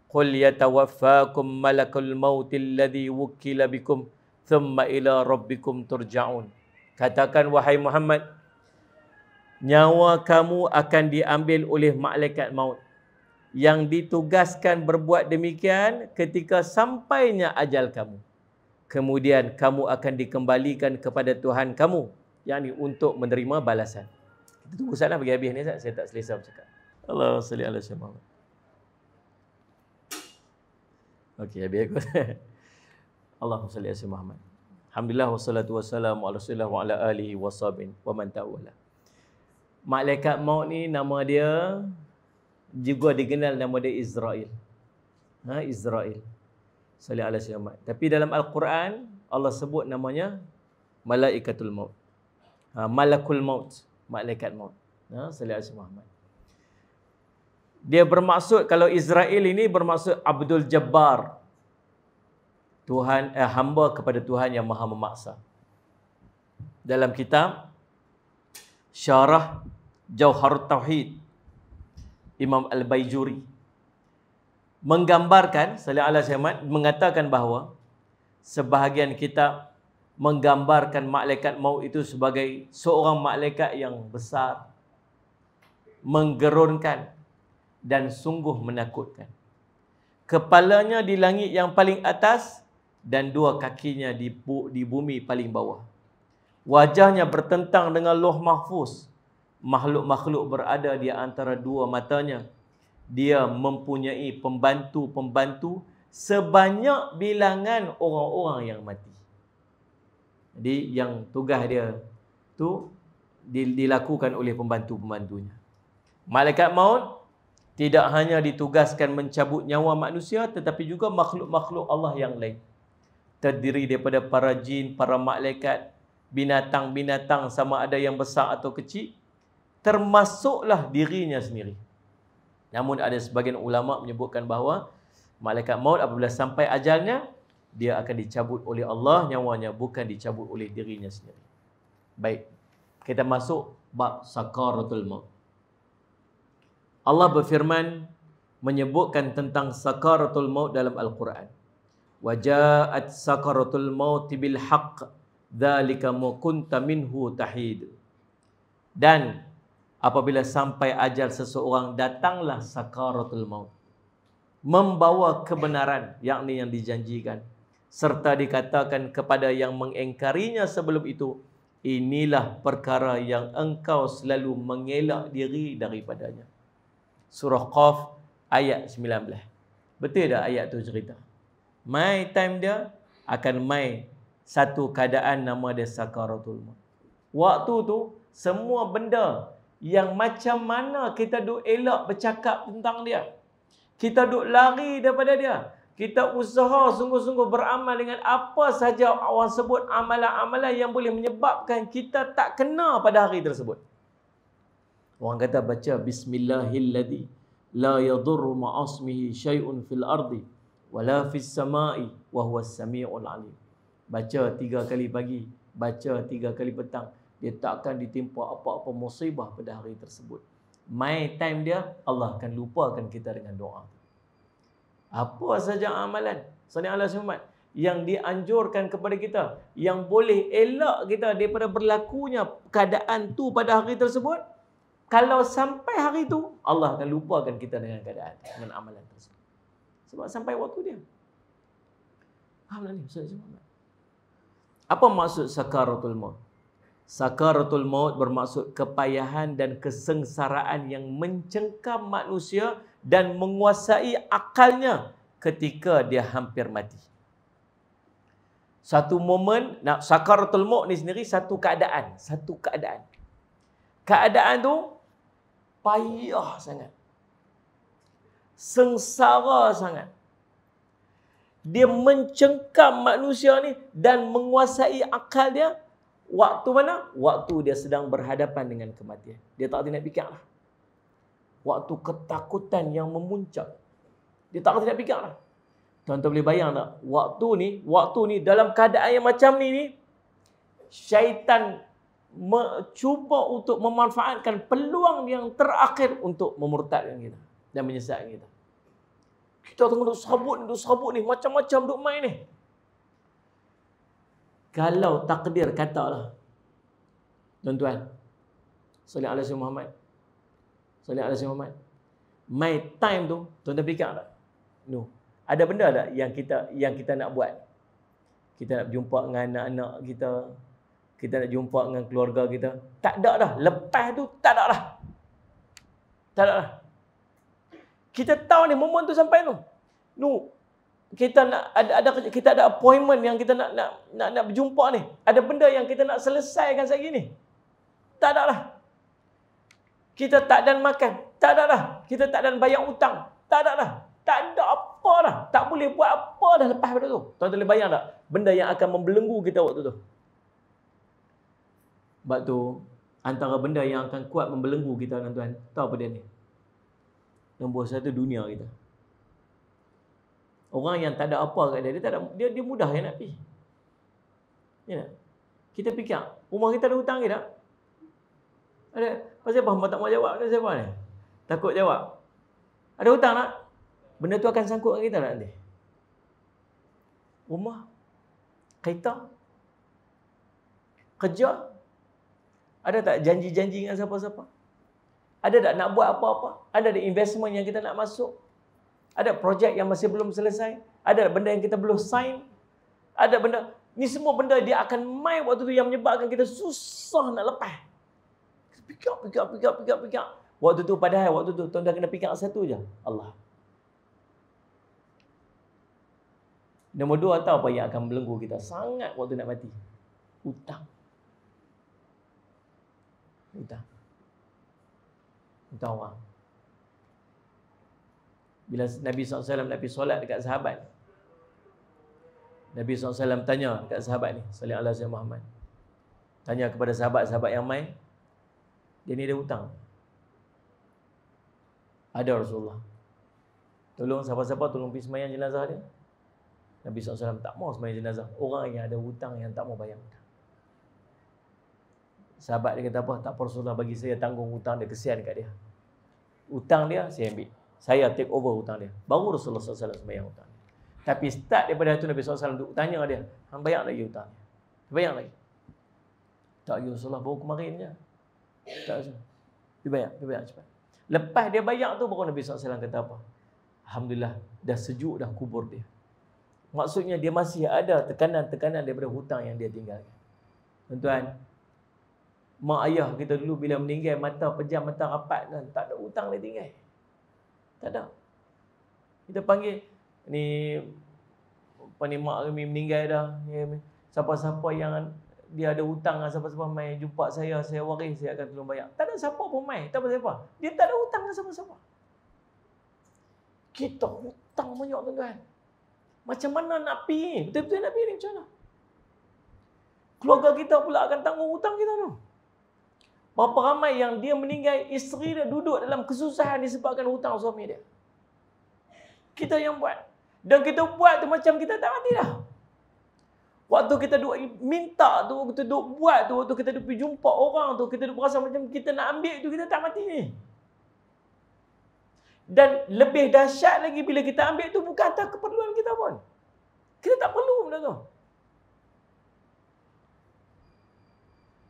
A: قل يتوفاكم ملك الموت الذي وكل بكم ثم إلى rabbikum ترجعون Katakan wahai Muhammad Nyawa kamu akan diambil oleh malaikat maut Yang ditugaskan berbuat demikian ketika sampainya ajal kamu Kemudian kamu akan dikembalikan kepada Tuhan kamu Yang ini untuk menerima balasan tunggu sana lah bagi habis ni saya tak selesa bercakap Allah salli Okey, habis aku. <laughs> Allahumma salli ala Muhammad. Alhamdulillah wassalatu wassalamu ala Rasulillah wa ala alihi wasabin wa man tawalla. Malaikat maut ni nama dia juga dikenal nama dia Israel. Ha Israel. Salli ala Muhammad. Tapi dalam al-Quran Allah sebut namanya Malaikatul Maut. Ha, Malakul Maut, malaikat maut. Ha salli ala Muhammad. Dia bermaksud kalau Israel ini bermaksud Abdul Jabbar. Tuhan eh, hamba kepada Tuhan yang Maha Memaksa. Dalam kitab Syarah Jauhar Tauhid Imam Al-Baijuri menggambarkan Salih Allah Syahmat mengatakan bahawa sebahagian kita menggambarkan malaikat maut itu sebagai seorang malaikat yang besar menggerunkan dan sungguh menakutkan. Kepalanya di langit yang paling atas dan dua kakinya di, di bumi paling bawah. Wajahnya bertentang dengan loh mahfuz. Makhluk-makhluk berada di antara dua matanya. Dia mempunyai pembantu-pembantu sebanyak bilangan orang-orang yang mati. Jadi yang tugas dia tu dilakukan oleh pembantu-pembantunya. Malaikat maut tidak hanya ditugaskan mencabut nyawa manusia tetapi juga makhluk-makhluk Allah yang lain terdiri daripada para jin, para malaikat, binatang-binatang sama ada yang besar atau kecil termasuklah dirinya sendiri. Namun ada sebagian ulama menyebutkan bahawa malaikat maut apabila sampai ajalnya dia akan dicabut oleh Allah nyawanya bukan dicabut oleh dirinya sendiri. Baik. Kita masuk bab sakaratul maut. Allah berfirman menyebutkan tentang sakaratul maut dalam Al-Quran. Waja'at sakaratul maut bil haqq dhalika ma kunta minhu tahid. Dan apabila sampai ajal seseorang datanglah sakaratul maut membawa kebenaran yakni yang dijanjikan serta dikatakan kepada yang mengengkarinya sebelum itu inilah perkara yang engkau selalu mengelak diri daripadanya surah Qaf ayat 19. Betul tak ayat tu cerita? My time dia akan mai satu keadaan nama dia sakaratul maut. Waktu tu semua benda yang macam mana kita duk elak bercakap tentang dia. Kita duk lari daripada dia. Kita usaha sungguh-sungguh beramal dengan apa saja orang sebut amalan-amalan yang boleh menyebabkan kita tak kena pada hari tersebut. Orang kata baca bismillahilladzi la yadurru ma'asmihi syai'un fil ardi wala fis sama'i wa huwa samiul alim. Baca tiga kali pagi, baca tiga kali petang. Dia takkan ditimpa apa-apa musibah pada hari tersebut. My time dia, Allah akan lupakan kita dengan doa. Apa saja amalan, salam Allah SWT, yang dianjurkan kepada kita, yang boleh elak kita daripada berlakunya keadaan tu pada hari tersebut, kalau sampai hari itu Allah akan lupakan kita dengan keadaan dengan amalan tersebut. Sebab sampai waktu dia. Amalan ni Ustaz Muhammad. Apa maksud sakaratul maut? Sakaratul maut bermaksud kepayahan dan kesengsaraan yang mencengkam manusia dan menguasai akalnya ketika dia hampir mati. Satu momen, nak sakaratul maut ni sendiri satu keadaan, satu keadaan. Keadaan tu payah sangat. Sengsara sangat. Dia mencengkam manusia ni dan menguasai akal dia waktu mana? Waktu dia sedang berhadapan dengan kematian. Dia tak nak lah. Waktu ketakutan yang memuncak. Dia tak nak lah. Tuan-tuan boleh bayang tak? Waktu ni, waktu ni dalam keadaan yang macam ni ni syaitan cuba untuk memanfaatkan peluang yang terakhir untuk memurtadkan kita dan menyesatkan kita. Kita tunggu duk sabut ni, duk sabut ni, macam-macam duk main ni. Kalau takdir katalah, tuan-tuan, Salih Alasih Muhammad, Salih Alasih Muhammad, my time tu, tuan-tuan fikir tak? No. Ada benda tak yang kita yang kita nak buat? Kita nak jumpa dengan anak-anak kita, kita nak jumpa dengan keluarga kita. Tak ada dah. Lepas tu tak ada dah. Tak ada dah. Kita tahu ni momen tu sampai tu. Nu kita nak ada, ada kita ada appointment yang kita nak nak nak nak berjumpa ni. Ada benda yang kita nak selesaikan sehari ni. Tak ada dah. Kita tak dan makan. Tak ada dah. Kita tak dan bayar hutang. Tak ada dah. Tak ada apa dah. Tak boleh buat apa dah lepas pada tu. Tuan-tuan boleh bayang tak? Benda yang akan membelenggu kita waktu tu. Sebab tu antara benda yang akan kuat membelenggu kita tuan-tuan, tahu apa dia ni? Nombor satu dunia kita. Orang yang tak ada apa kat dia, dia tak ada, dia, dia mudah yang nak pergi. Ya. Kita fikir, rumah kita ada hutang ke tak? Ada. Pasal apa? Mereka tak mahu jawab. Ada siapa ni? Takut jawab. Ada hutang tak? Benda tu akan sangkut dengan kita tak nanti? Rumah. Kereta. Kerja. Ada tak janji-janji dengan siapa-siapa? Ada tak nak buat apa-apa? Ada tak investment yang kita nak masuk? Ada projek yang masih belum selesai? Ada tak benda yang kita belum sign? Ada benda ni semua benda dia akan main waktu tu yang menyebabkan kita susah nak lepas. Pikap, pikap, pikap, pikap, pikap. Waktu tu padahal waktu tu tuan-tuan kena pikap satu je. Allah. Nombor dua tahu apa yang akan belenggu kita sangat waktu nak mati. Hutang. Bila Nabi SAW Nabi solat dekat sahabat Nabi SAW tanya dekat sahabat ni Salih Allah SAW Muhammad Tanya kepada sahabat-sahabat yang main Dia ni ada hutang Ada Rasulullah Tolong siapa-siapa tolong pergi semayang jenazah dia Nabi SAW tak mau semayang jenazah Orang yang ada hutang yang tak mau bayangkan Sahabat dia kata apa? Tak apa Rasulullah bagi saya tanggung hutang dia. Kesian kat dia. Hutang dia, saya ambil. Saya take over hutang dia. Baru Rasulullah SAW sembahyang hutang. Tapi start daripada itu Nabi SAW duduk tanya dia. Hang bayang lagi hutang. bayar lagi. Tak lagi ya Rasulullah baru kemarin je. Tak lagi. Ya. Dia bayar dia bayar cepat. Lepas dia bayar tu baru Nabi SAW kata apa? Alhamdulillah dah sejuk dah kubur dia. Maksudnya dia masih ada tekanan-tekanan daripada hutang yang dia tinggalkan. Tuan-tuan, mak ayah kita dulu bila meninggal mata pejam mata rapat kan tak ada hutang dia tinggal tak ada kita panggil ni apa ni mak kami meninggal dah ya, siapa-siapa yang dia ada hutang dengan siapa-siapa mai jumpa saya saya waris saya akan tolong bayar tak ada siapa pun mai tak apa siapa dia tak ada hutang dengan siapa-siapa kita hutang banyak tuan-tuan macam mana nak pi betul-betul nak pi ni macam mana keluarga kita pula akan tanggung hutang kita tu no? Berapa ramai yang dia meninggal, isteri dia duduk dalam kesusahan disebabkan hutang suami dia. Kita yang buat. Dan kita buat tu macam kita tak mati dah. Waktu kita duk minta tu, waktu kita duk buat tu, waktu kita duk pergi jumpa orang tu, kita duk rasa macam kita nak ambil tu, kita tak mati Dan lebih dahsyat lagi bila kita ambil tu, bukan atas keperluan kita pun. Kita tak perlu benda tu.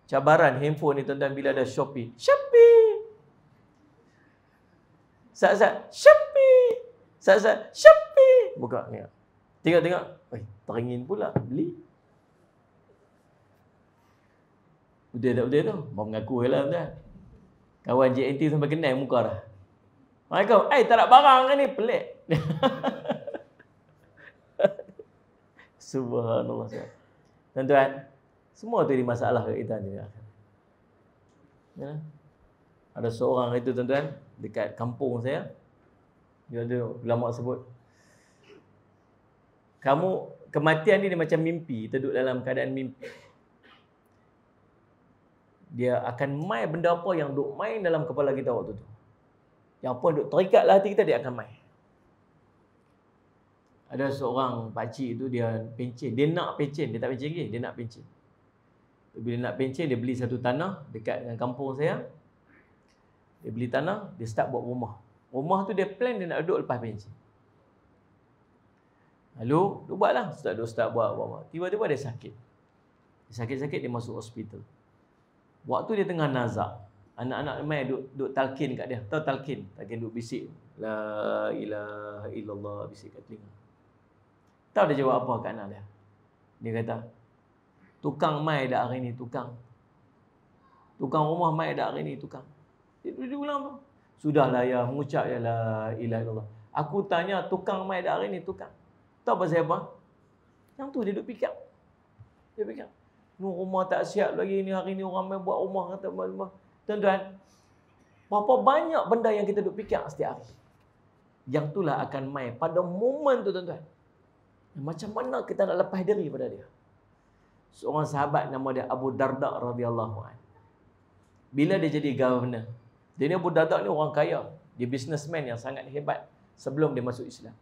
A: cabaran handphone ni tuan-tuan bila ada Shopee. Shopee. Sat-sat. Shopee. Sat-sat. Shopee. Buka ni. Ya. Tengok-tengok. Eh, teringin pula beli. Udah tak udah tu. Mau mengaku je lah tuan-tuan. Kawan JNT sampai kenal muka dah. Assalamualaikum. Eh, tak ada barang ni. Pelik. <laughs> Subhanallah. Tuan-tuan. Semua tu jadi masalah ke kita ni. Ya. Ada seorang itu tuan-tuan dekat kampung saya. Dia ada ulama sebut. Kamu kematian ni dia macam mimpi, duduk dalam keadaan mimpi. Dia akan mai benda apa yang duk main dalam kepala kita waktu tu. Yang apa duk terikatlah hati kita dia akan mai. Ada seorang Pak pakcik tu dia pencen, dia nak pencen, dia tak pencen lagi, dia nak pencen bila nak pencen dia beli satu tanah dekat dengan kampung saya dia beli tanah dia start buat rumah rumah tu dia plan dia nak duduk lepas pencen lalu dia lah, start duduk start buat buat tiba-tiba dia sakit sakit-sakit dia masuk hospital waktu dia tengah nazak anak-anak main duduk, duduk talkin kat dia tahu talkin talkin duduk bisik la ilaha illallah bisik kat telinga tahu dia jawab apa kat anak dia dia kata, Tukang mai dah hari ni, tukang. Tukang rumah mai dah hari ni, tukang. Dia, dia ulang apa? Sudahlah ya, mengucap ya la ilah Allah. Aku tanya tukang mai dah hari ni, tukang. Tahu pasal apa? Yang tu dia duduk pikir. Dia pikir. Ni rumah tak siap lagi ni hari ni orang main buat rumah kata rumah. Tuan-tuan, berapa banyak benda yang kita duduk pikir setiap hari. Yang itulah akan mai pada momen tu tuan-tuan. Macam mana kita nak lepas diri pada dia? seorang sahabat nama dia Abu Darda radhiyallahu an. Bila dia jadi governor. Jadi Abu Darda ni orang kaya, dia businessman yang sangat hebat sebelum dia masuk Islam.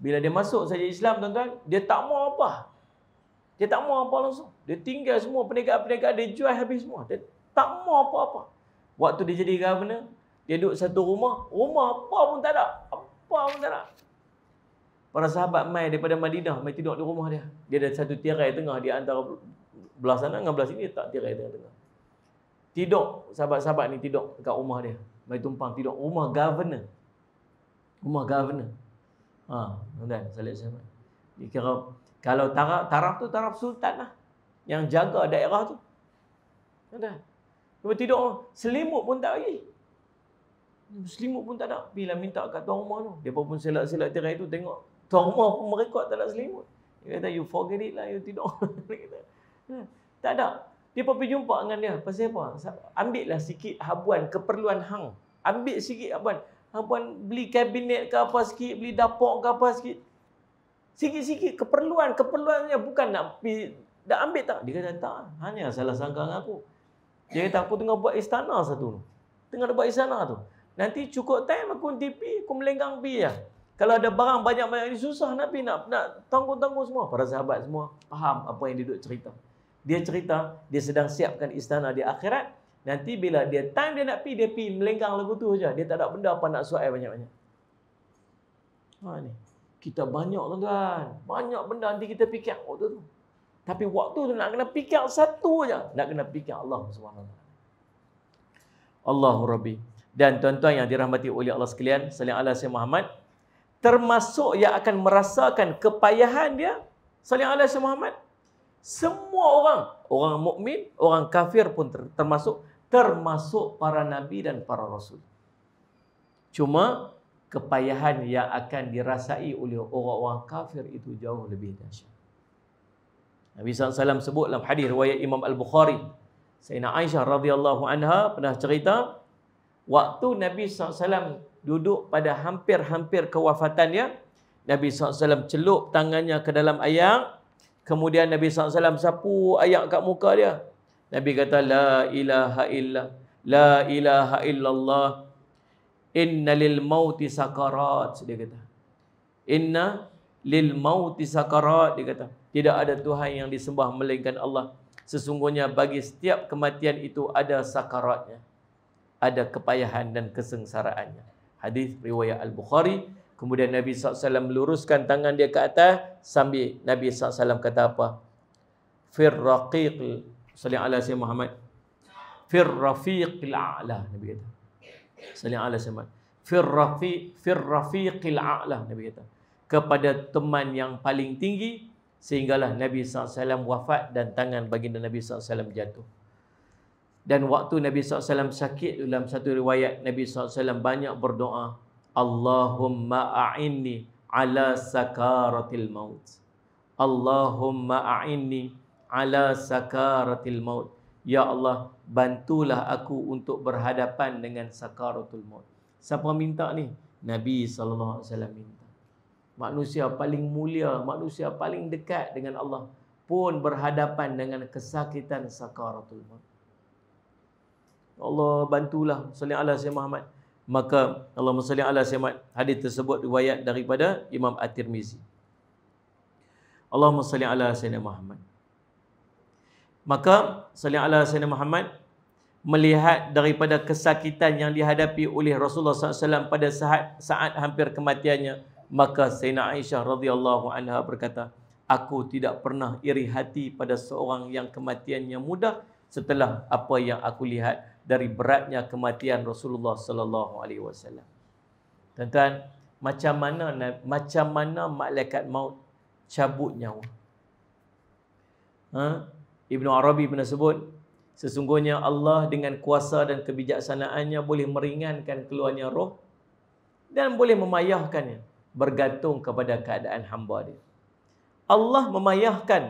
A: Bila dia masuk saja Islam tuan-tuan, dia tak mau apa. Dia tak mau apa langsung. Dia tinggal semua perniagaan-perniagaan dia jual habis semua. Dia tak mau apa-apa. Waktu dia jadi governor, dia duduk satu rumah, rumah apa pun tak ada. Apa pun tak ada. Para sahabat mai daripada Madinah mai tidur di rumah dia. Dia ada satu tirai tengah di antara belah sana dengan belah sini tak tirai tengah-tengah. Tidur sahabat-sahabat ni tidur dekat rumah dia. Mai tumpang tidur rumah governor. Rumah governor. Ha, dan salat sahabat. Dia kira kalau taraf taraf tu taraf sultan lah yang jaga daerah tu. Ada. Cuba tidur selimut pun tak bagi. Selimut pun tak ada. Bila minta kat tuan rumah tu. Dia pun selak-selak tirai tu tengok. Tuan rumah pun merekod tak nak selimut. Dia kata, you forget it lah, you tidur. <laughs> dia kata, ha, tak ada. Dia pun pergi jumpa dengan dia. Pasal apa? Ambil lah sikit habuan keperluan hang. Ambil sikit habuan. Habuan beli kabinet ke apa sikit, beli dapur ke apa sikit. Sikit-sikit keperluan, keperluannya bukan nak pergi, dah ambil tak? Dia kata, tak. Hanya salah sangka dengan aku. Dia kata, aku tengah buat istana satu. Tengah buat istana tu. Nanti cukup time aku nanti pergi, aku melenggang pergi lah. Ya. Kalau ada barang banyak-banyak ni susah Nabi nak nak tanggung-tanggung semua. Para sahabat semua faham apa yang dia duk cerita. Dia cerita dia sedang siapkan istana di akhirat. Nanti bila dia time dia nak pi dia pi melenggang lagu tu saja. Dia tak ada benda apa nak suai banyak-banyak. Ha ni. Kita banyak tuan-tuan. Banyak benda nanti kita fikir waktu tu. Tapi waktu tu nak kena fikir satu aja. Nak kena fikir Allah Subhanahu Allahu Rabbi. Dan tuan-tuan yang dirahmati oleh Allah sekalian, Sallallahu Allah Wasallam Muhammad, termasuk yang akan merasakan kepayahan dia sallallahu alaihi Muhammad semua orang orang mukmin orang kafir pun termasuk termasuk para nabi dan para rasul cuma kepayahan yang akan dirasai oleh orang-orang kafir itu jauh lebih dahsyat Nabi SAW sebut dalam hadis riwayat Imam Al-Bukhari Sayyidina Aisyah radhiyallahu anha pernah cerita waktu Nabi SAW duduk pada hampir-hampir kewafatannya. Nabi SAW celup tangannya ke dalam ayak. Kemudian Nabi SAW sapu ayak kat muka dia. Nabi kata, La ilaha illa, la ilaha illallah, inna lil mauti sakarat, dia kata. Inna lil mauti sakarat, dia kata. Tidak ada Tuhan yang disembah melainkan Allah. Sesungguhnya bagi setiap kematian itu ada sakaratnya. Ada kepayahan dan kesengsaraannya hadis riwayat Al-Bukhari. Kemudian Nabi SAW meluruskan tangan dia ke atas sambil Nabi SAW kata apa? Firraqiq Salih ala Sayyid Muhammad. Firrafiq al-a'la. Nabi kata. Salih ala Sayyid Muhammad. Firrafiq, firrafiq al-a'la. Nabi kata. Kepada teman yang paling tinggi sehinggalah Nabi SAW wafat dan tangan baginda Nabi SAW jatuh. Dan waktu Nabi SAW sakit dalam satu riwayat Nabi SAW banyak berdoa Allahumma a'inni ala sakaratil maut Allahumma a'inni ala sakaratil maut Ya Allah, bantulah aku untuk berhadapan dengan sakaratul maut Siapa minta ni? Nabi SAW minta Manusia paling mulia, manusia paling dekat dengan Allah Pun berhadapan dengan kesakitan sakaratul maut Allah bantulah salli ala sayyidina Muhammad maka Allah salli ala sayyidina Muhammad hadis tersebut riwayat daripada Imam At-Tirmizi Allah salli ala sayyidina Muhammad maka salli ala sayyidina Muhammad melihat daripada kesakitan yang dihadapi oleh Rasulullah SAW pada saat, saat hampir kematiannya maka Sayyidina Aisyah radhiyallahu anha berkata aku tidak pernah iri hati pada seorang yang kematiannya mudah setelah apa yang aku lihat dari beratnya kematian Rasulullah sallallahu alaihi wasallam. Tuan-tuan, macam mana macam mana malaikat maut cabut nyawa? Ha? Ibnu Arabi pernah sebut, sesungguhnya Allah dengan kuasa dan kebijaksanaannya boleh meringankan keluarnya roh dan boleh memayahkannya bergantung kepada keadaan hamba dia. Allah memayahkan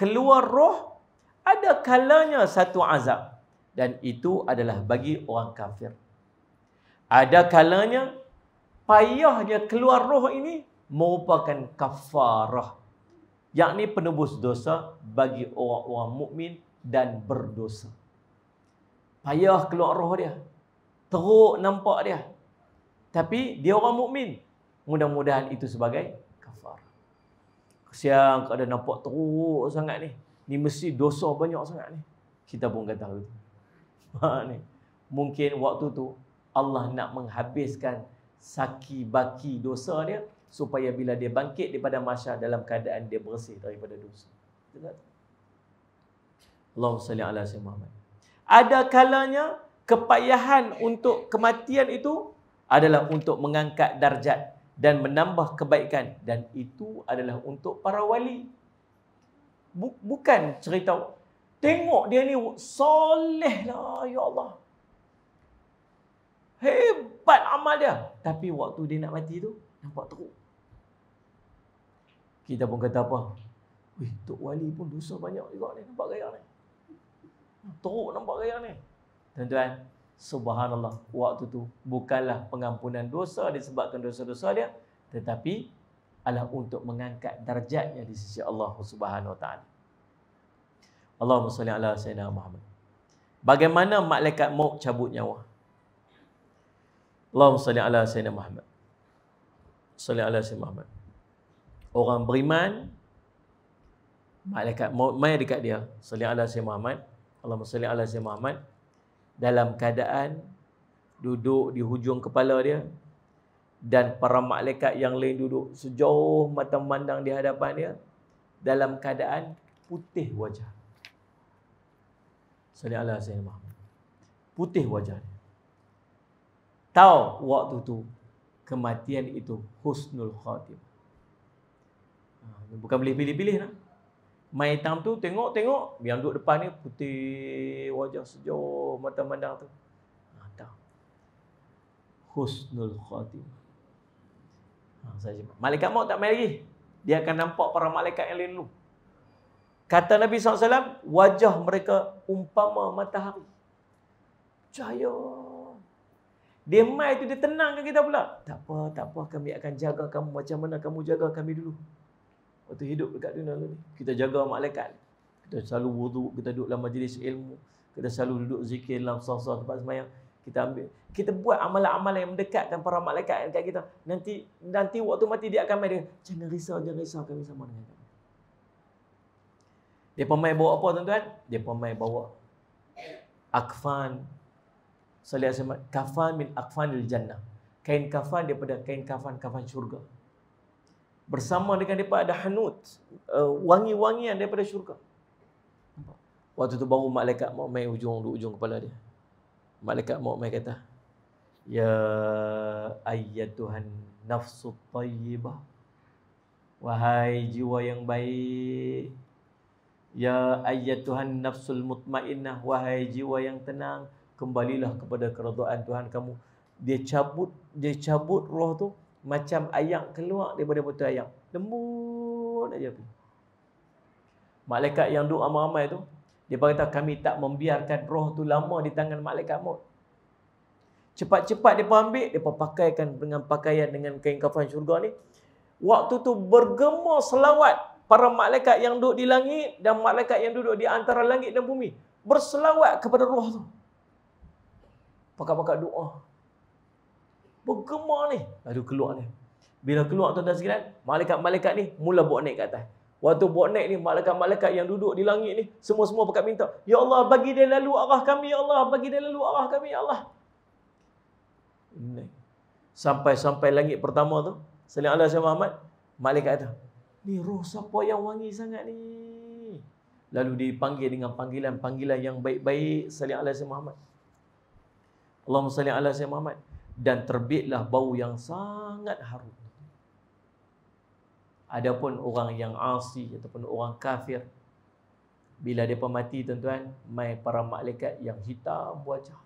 A: keluar roh ada kalanya satu azab dan itu adalah bagi orang kafir. Ada kalanya payah dia keluar roh ini merupakan kafarah yakni penebus dosa bagi orang-orang mukmin dan berdosa. Payah keluar roh dia. Teruk nampak dia. Tapi dia orang mukmin. Mudah-mudahan itu sebagai kafar. Kesian ada nampak teruk sangat ni. Ni mesti dosa banyak sangat ni. Kita pun kata begitu. <laughs> Ha, ni. Mungkin waktu tu Allah nak menghabiskan saki baki dosa dia supaya bila dia bangkit daripada masya dalam keadaan dia bersih daripada dosa. Allahumma salli ala sayyidina Muhammad. Ada kalanya kepayahan untuk kematian itu adalah untuk mengangkat darjat dan menambah kebaikan dan itu adalah untuk para wali. Bukan cerita Tengok dia ni soleh lah ya Allah. Hebat amal dia. Tapi waktu dia nak mati tu nampak teruk. Kita pun kata apa? Wih, Tok Wali pun dosa banyak juga ni nampak gaya ni. Teruk nampak gaya ni. Tuan-tuan, subhanallah waktu tu bukanlah pengampunan dosa disebabkan dosa-dosa dia tetapi adalah untuk mengangkat darjatnya di sisi Allah Subhanahu Wa Taala. Allahumma salli ala sayyidina Muhammad. Bagaimana malaikat mau cabut nyawa? Allahumma salli ala sayyidina Muhammad. Salli ala sayyidina Muhammad. Orang beriman malaikat mau mai dekat dia. Salli ala sayyidina Muhammad. Allahumma salli ala sayyidina Muhammad dalam keadaan duduk di hujung kepala dia dan para malaikat yang lain duduk sejauh mata memandang di hadapan dia dalam keadaan putih wajah. Salih Allah Sayyidina Muhammad Putih wajah Tahu waktu tu Kematian itu husnul khatim ah, Bukan boleh pilih-pilih nak lah. Main hitam tu tengok-tengok Yang duduk depan ni putih wajah sejauh mata mandang tu ah, Tahu Husnul khatim ah, Malaikat mau tak main lagi Dia akan nampak para malaikat yang lain dulu Kata Nabi SAW, wajah mereka umpama matahari. Cahaya. Dia mai tu dia tenangkan kita pula. Tak apa, tak apa. Kami akan jaga kamu macam mana kamu jaga kami dulu. Waktu hidup dekat dunia ni. Kita jaga malaikat. Kita selalu wuduk, kita duduk dalam majlis ilmu. Kita selalu duduk zikir dalam sasar tempat semayang. Kita ambil. Kita buat amalan-amalan yang mendekatkan para malaikat dekat kita. Nanti nanti waktu mati dia akan mai dia. Jangan risau, jangan risau kami sama dengan kamu. Dia pun bawa apa tuan-tuan? Dia pun bawa akfan. Salih Asim, kafan min akfan il jannah. Kain kafan daripada kain kafan kafan syurga. Bersama dengan dia ada hanut. Eh, wangi-wangian daripada syurga. Waktu tu baru malaikat mau mai ujung di ujung kepala dia. Malaikat mau mai kata, Ya ayat Tuhan nafsu tayyibah. Wahai jiwa yang baik. Ya ayat Tuhan nafsul mutmainnah wahai jiwa yang tenang kembalilah kepada keridaan Tuhan kamu. Dia cabut dia cabut roh tu macam ayam keluar daripada botol ayam. Lembut aja pergi. Malaikat yang duk ramai-ramai tu dia berkata kami tak membiarkan roh tu lama di tangan malaikat maut. Cepat-cepat dia ambil, dia pakaikan dengan pakaian dengan kain kafan syurga ni. Waktu tu bergema selawat para malaikat yang duduk di langit dan malaikat yang duduk di antara langit dan bumi berselawat kepada roh tu. Pakai-pakai doa. Bergemar ni. Aduh keluar ni. Bila keluar tu tuan sekalian, malaikat-malaikat ni mula buat naik ke atas. Waktu buat naik ni, malaikat-malaikat yang duduk di langit ni, semua-semua pakat minta, Ya Allah, bagi dia lalu arah kami, Ya Allah. Bagi dia lalu arah kami, Ya Allah. Sampai-sampai langit pertama tu, Selain Allah Muhammad, malaikat tu, Ni roh siapa yang wangi sangat ni? Lalu dipanggil dengan panggilan-panggilan yang baik-baik Salih Allah Sayyid Muhammad Allahumma salli ala Sayyid Muhammad Dan terbitlah bau yang sangat harum Adapun orang yang asi ataupun orang kafir Bila dia mati tuan-tuan Mai para malaikat yang hitam wajah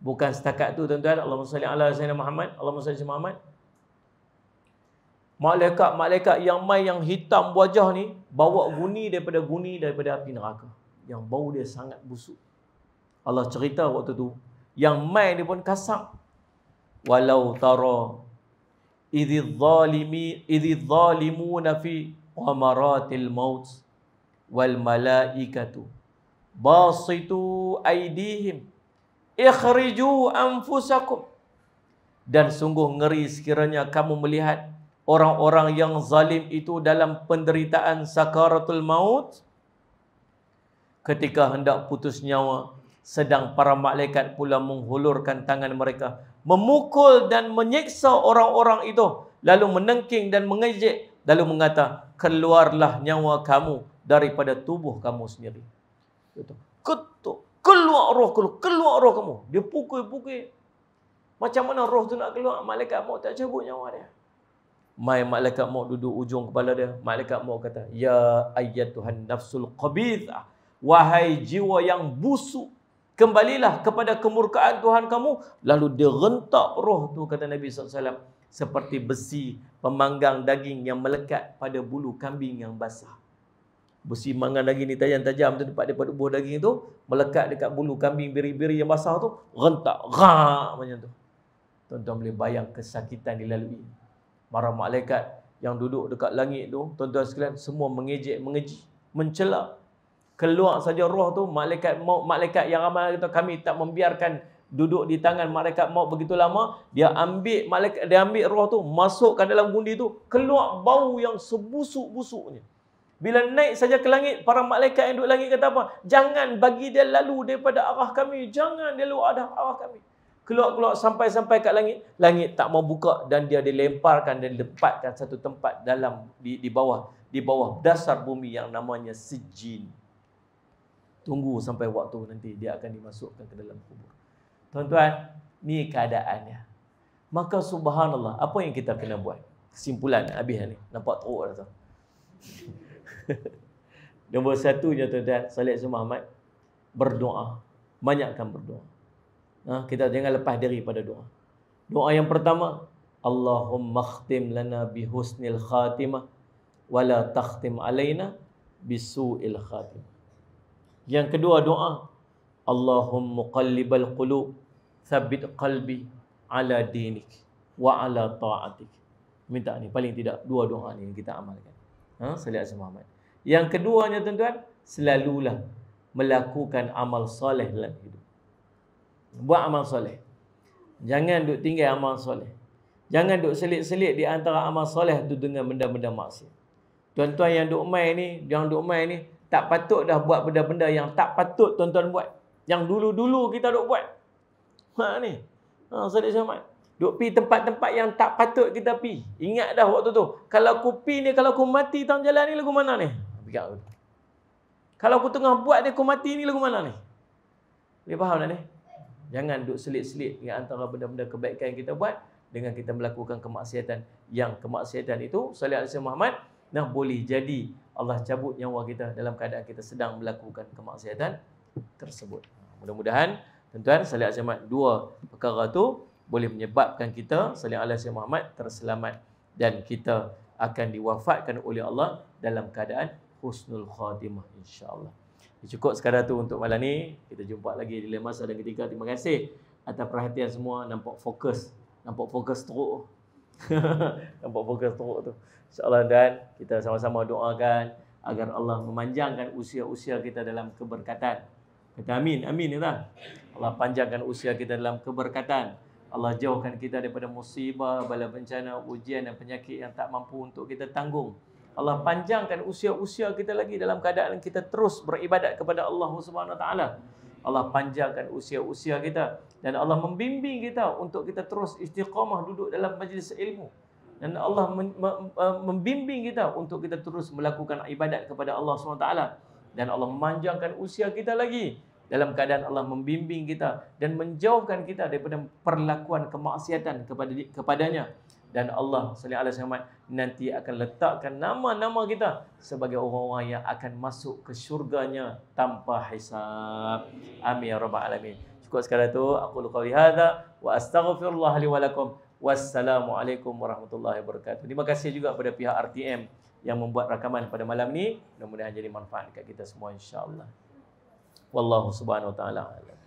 A: Bukan setakat tu tuan-tuan Allahumma salli ala Sayyid Muhammad Allahumma salli Sayyid Muhammad malaikat-malaikat yang mai yang hitam wajah ni bawa guni daripada guni daripada api neraka yang bau dia sangat busuk. Allah cerita waktu tu yang mai ni pun kasar. Walau tara idhi zalimi idhi fi qamaratil maut wal malaikatu basitu aidihim ikhriju anfusakum dan sungguh ngeri sekiranya kamu melihat orang-orang yang zalim itu dalam penderitaan sakaratul maut ketika hendak putus nyawa sedang para malaikat pula menghulurkan tangan mereka memukul dan menyiksa orang-orang itu lalu menengking dan mengejek lalu mengata keluarlah nyawa kamu daripada tubuh kamu sendiri itu ketuk keluar roh kamu, keluar roh kamu dia pukul-pukul macam mana roh tu nak keluar malaikat mau tak cabut nyawa dia mai malaikat mau duduk ujung kepala dia malaikat mau kata ya ayat tuhan nafsul Qabidah, wahai jiwa yang busuk kembalilah kepada kemurkaan tuhan kamu lalu dia rentak roh tu kata nabi SAW seperti besi pemanggang daging yang melekat pada bulu kambing yang basah besi manggang daging ni tajam-tajam tu tempat daripada buah daging tu melekat dekat bulu kambing biri-biri yang basah tu rentak gha macam tu tuan-tuan boleh bayang kesakitan dilalui Para malaikat yang duduk dekat langit tu tuan-tuan sekalian semua mengejek mengeji mencela keluar saja roh tu malaikat maut malaikat yang ramai kata kami tak membiarkan duduk di tangan malaikat mau begitu lama dia ambil malaikat dia ambil roh tu masukkan dalam gundi tu keluar bau yang sebusuk-busuknya bila naik saja ke langit para malaikat yang duduk langit kata apa jangan bagi dia lalu daripada arah kami jangan dia lalu ada arah kami keluar-keluar sampai-sampai kat langit langit tak mau buka dan dia dilemparkan dan lepatkan satu tempat dalam di, di bawah di bawah dasar bumi yang namanya sejin tunggu sampai waktu nanti dia akan dimasukkan ke dalam kubur tuan-tuan ni keadaannya maka subhanallah apa yang kita kena buat kesimpulan habis ni nampak teruk dah tu <laughs> nombor satunya tuan-tuan salat Muhammad berdoa banyakkan berdoa Ha, kita jangan lepas diri pada doa. Doa yang pertama, Allahumma khtim lana bi husnil khatimah wala takhtim alaina bi su'il khatimah. Yang kedua doa, Allahumma qallibal qulub thabbit qalbi ala dinik wa ala ta'atik. Minta ni paling tidak dua doa ni yang kita amalkan. Ha, selia Muhammad. Yang keduanya tuan-tuan, selalulah melakukan amal soleh dalam hidup. Buat amal soleh. Jangan duk tinggal amal soleh. Jangan duk selit-selit di antara amal soleh tu dengan benda-benda maksiat. Tuan-tuan yang duk main ni, yang duk main ni, tak patut dah buat benda-benda yang tak patut tuan-tuan buat. Yang dulu-dulu kita duk buat. Ha ni. Ha salih sama. Duk pi tempat-tempat yang tak patut kita pi. Ingat dah waktu tu. Kalau aku pi ni, kalau aku mati tang jalan ni lagu mana ni? Bikak aku. Kalau aku tengah buat dia aku mati ni lagu mana ni? Dia faham tak ni? Jangan duk selit-selit dengan antara benda-benda kebaikan yang kita buat dengan kita melakukan kemaksiatan. Yang kemaksiatan itu, Salih al Muhammad, dah boleh jadi Allah cabut nyawa kita dalam keadaan kita sedang melakukan kemaksiatan tersebut. Mudah-mudahan, tuan-tuan, Salih al dua perkara itu boleh menyebabkan kita, Salih al Muhammad, terselamat dan kita akan diwafatkan oleh Allah dalam keadaan husnul khatimah insyaallah Cukup sekadar tu untuk malam ni. Kita jumpa lagi di lain masa dan ketika. Terima kasih atas perhatian semua. Nampak fokus. Nampak fokus teruk. <laughs> Nampak fokus teruk tu. InsyaAllah dan kita sama-sama doakan agar Allah memanjangkan usia-usia kita dalam keberkatan. Kata amin. Amin ya tak? Allah panjangkan usia kita dalam keberkatan. Allah jauhkan kita daripada musibah, bala bencana, ujian dan penyakit yang tak mampu untuk kita tanggung. Allah panjangkan usia-usia kita lagi dalam keadaan kita terus beribadat kepada Allah Subhanahu taala. Allah panjangkan usia-usia kita dan Allah membimbing kita untuk kita terus istiqamah duduk dalam majlis ilmu. Dan Allah membimbing kita untuk kita terus melakukan ibadat kepada Allah Subhanahu taala dan Allah memanjangkan usia kita lagi dalam keadaan Allah membimbing kita dan menjauhkan kita daripada perlakuan kemaksiatan kepada kepadanya dan Allah sallallahu alaihi wasallam nanti akan letakkan nama-nama kita sebagai orang-orang yang akan masuk ke syurganya tanpa hisab. Amin ya rabbal alamin. Cukup sekadar itu aku qauli hadza wa astaghfirullah li wa lakum. Wassalamualaikum warahmatullahi wabarakatuh. Terima kasih juga kepada pihak RTM yang membuat rakaman pada malam ni. Mudah-mudahan jadi manfaat dekat kita semua insya-Allah. Wallahu subhanahu wa ta'ala.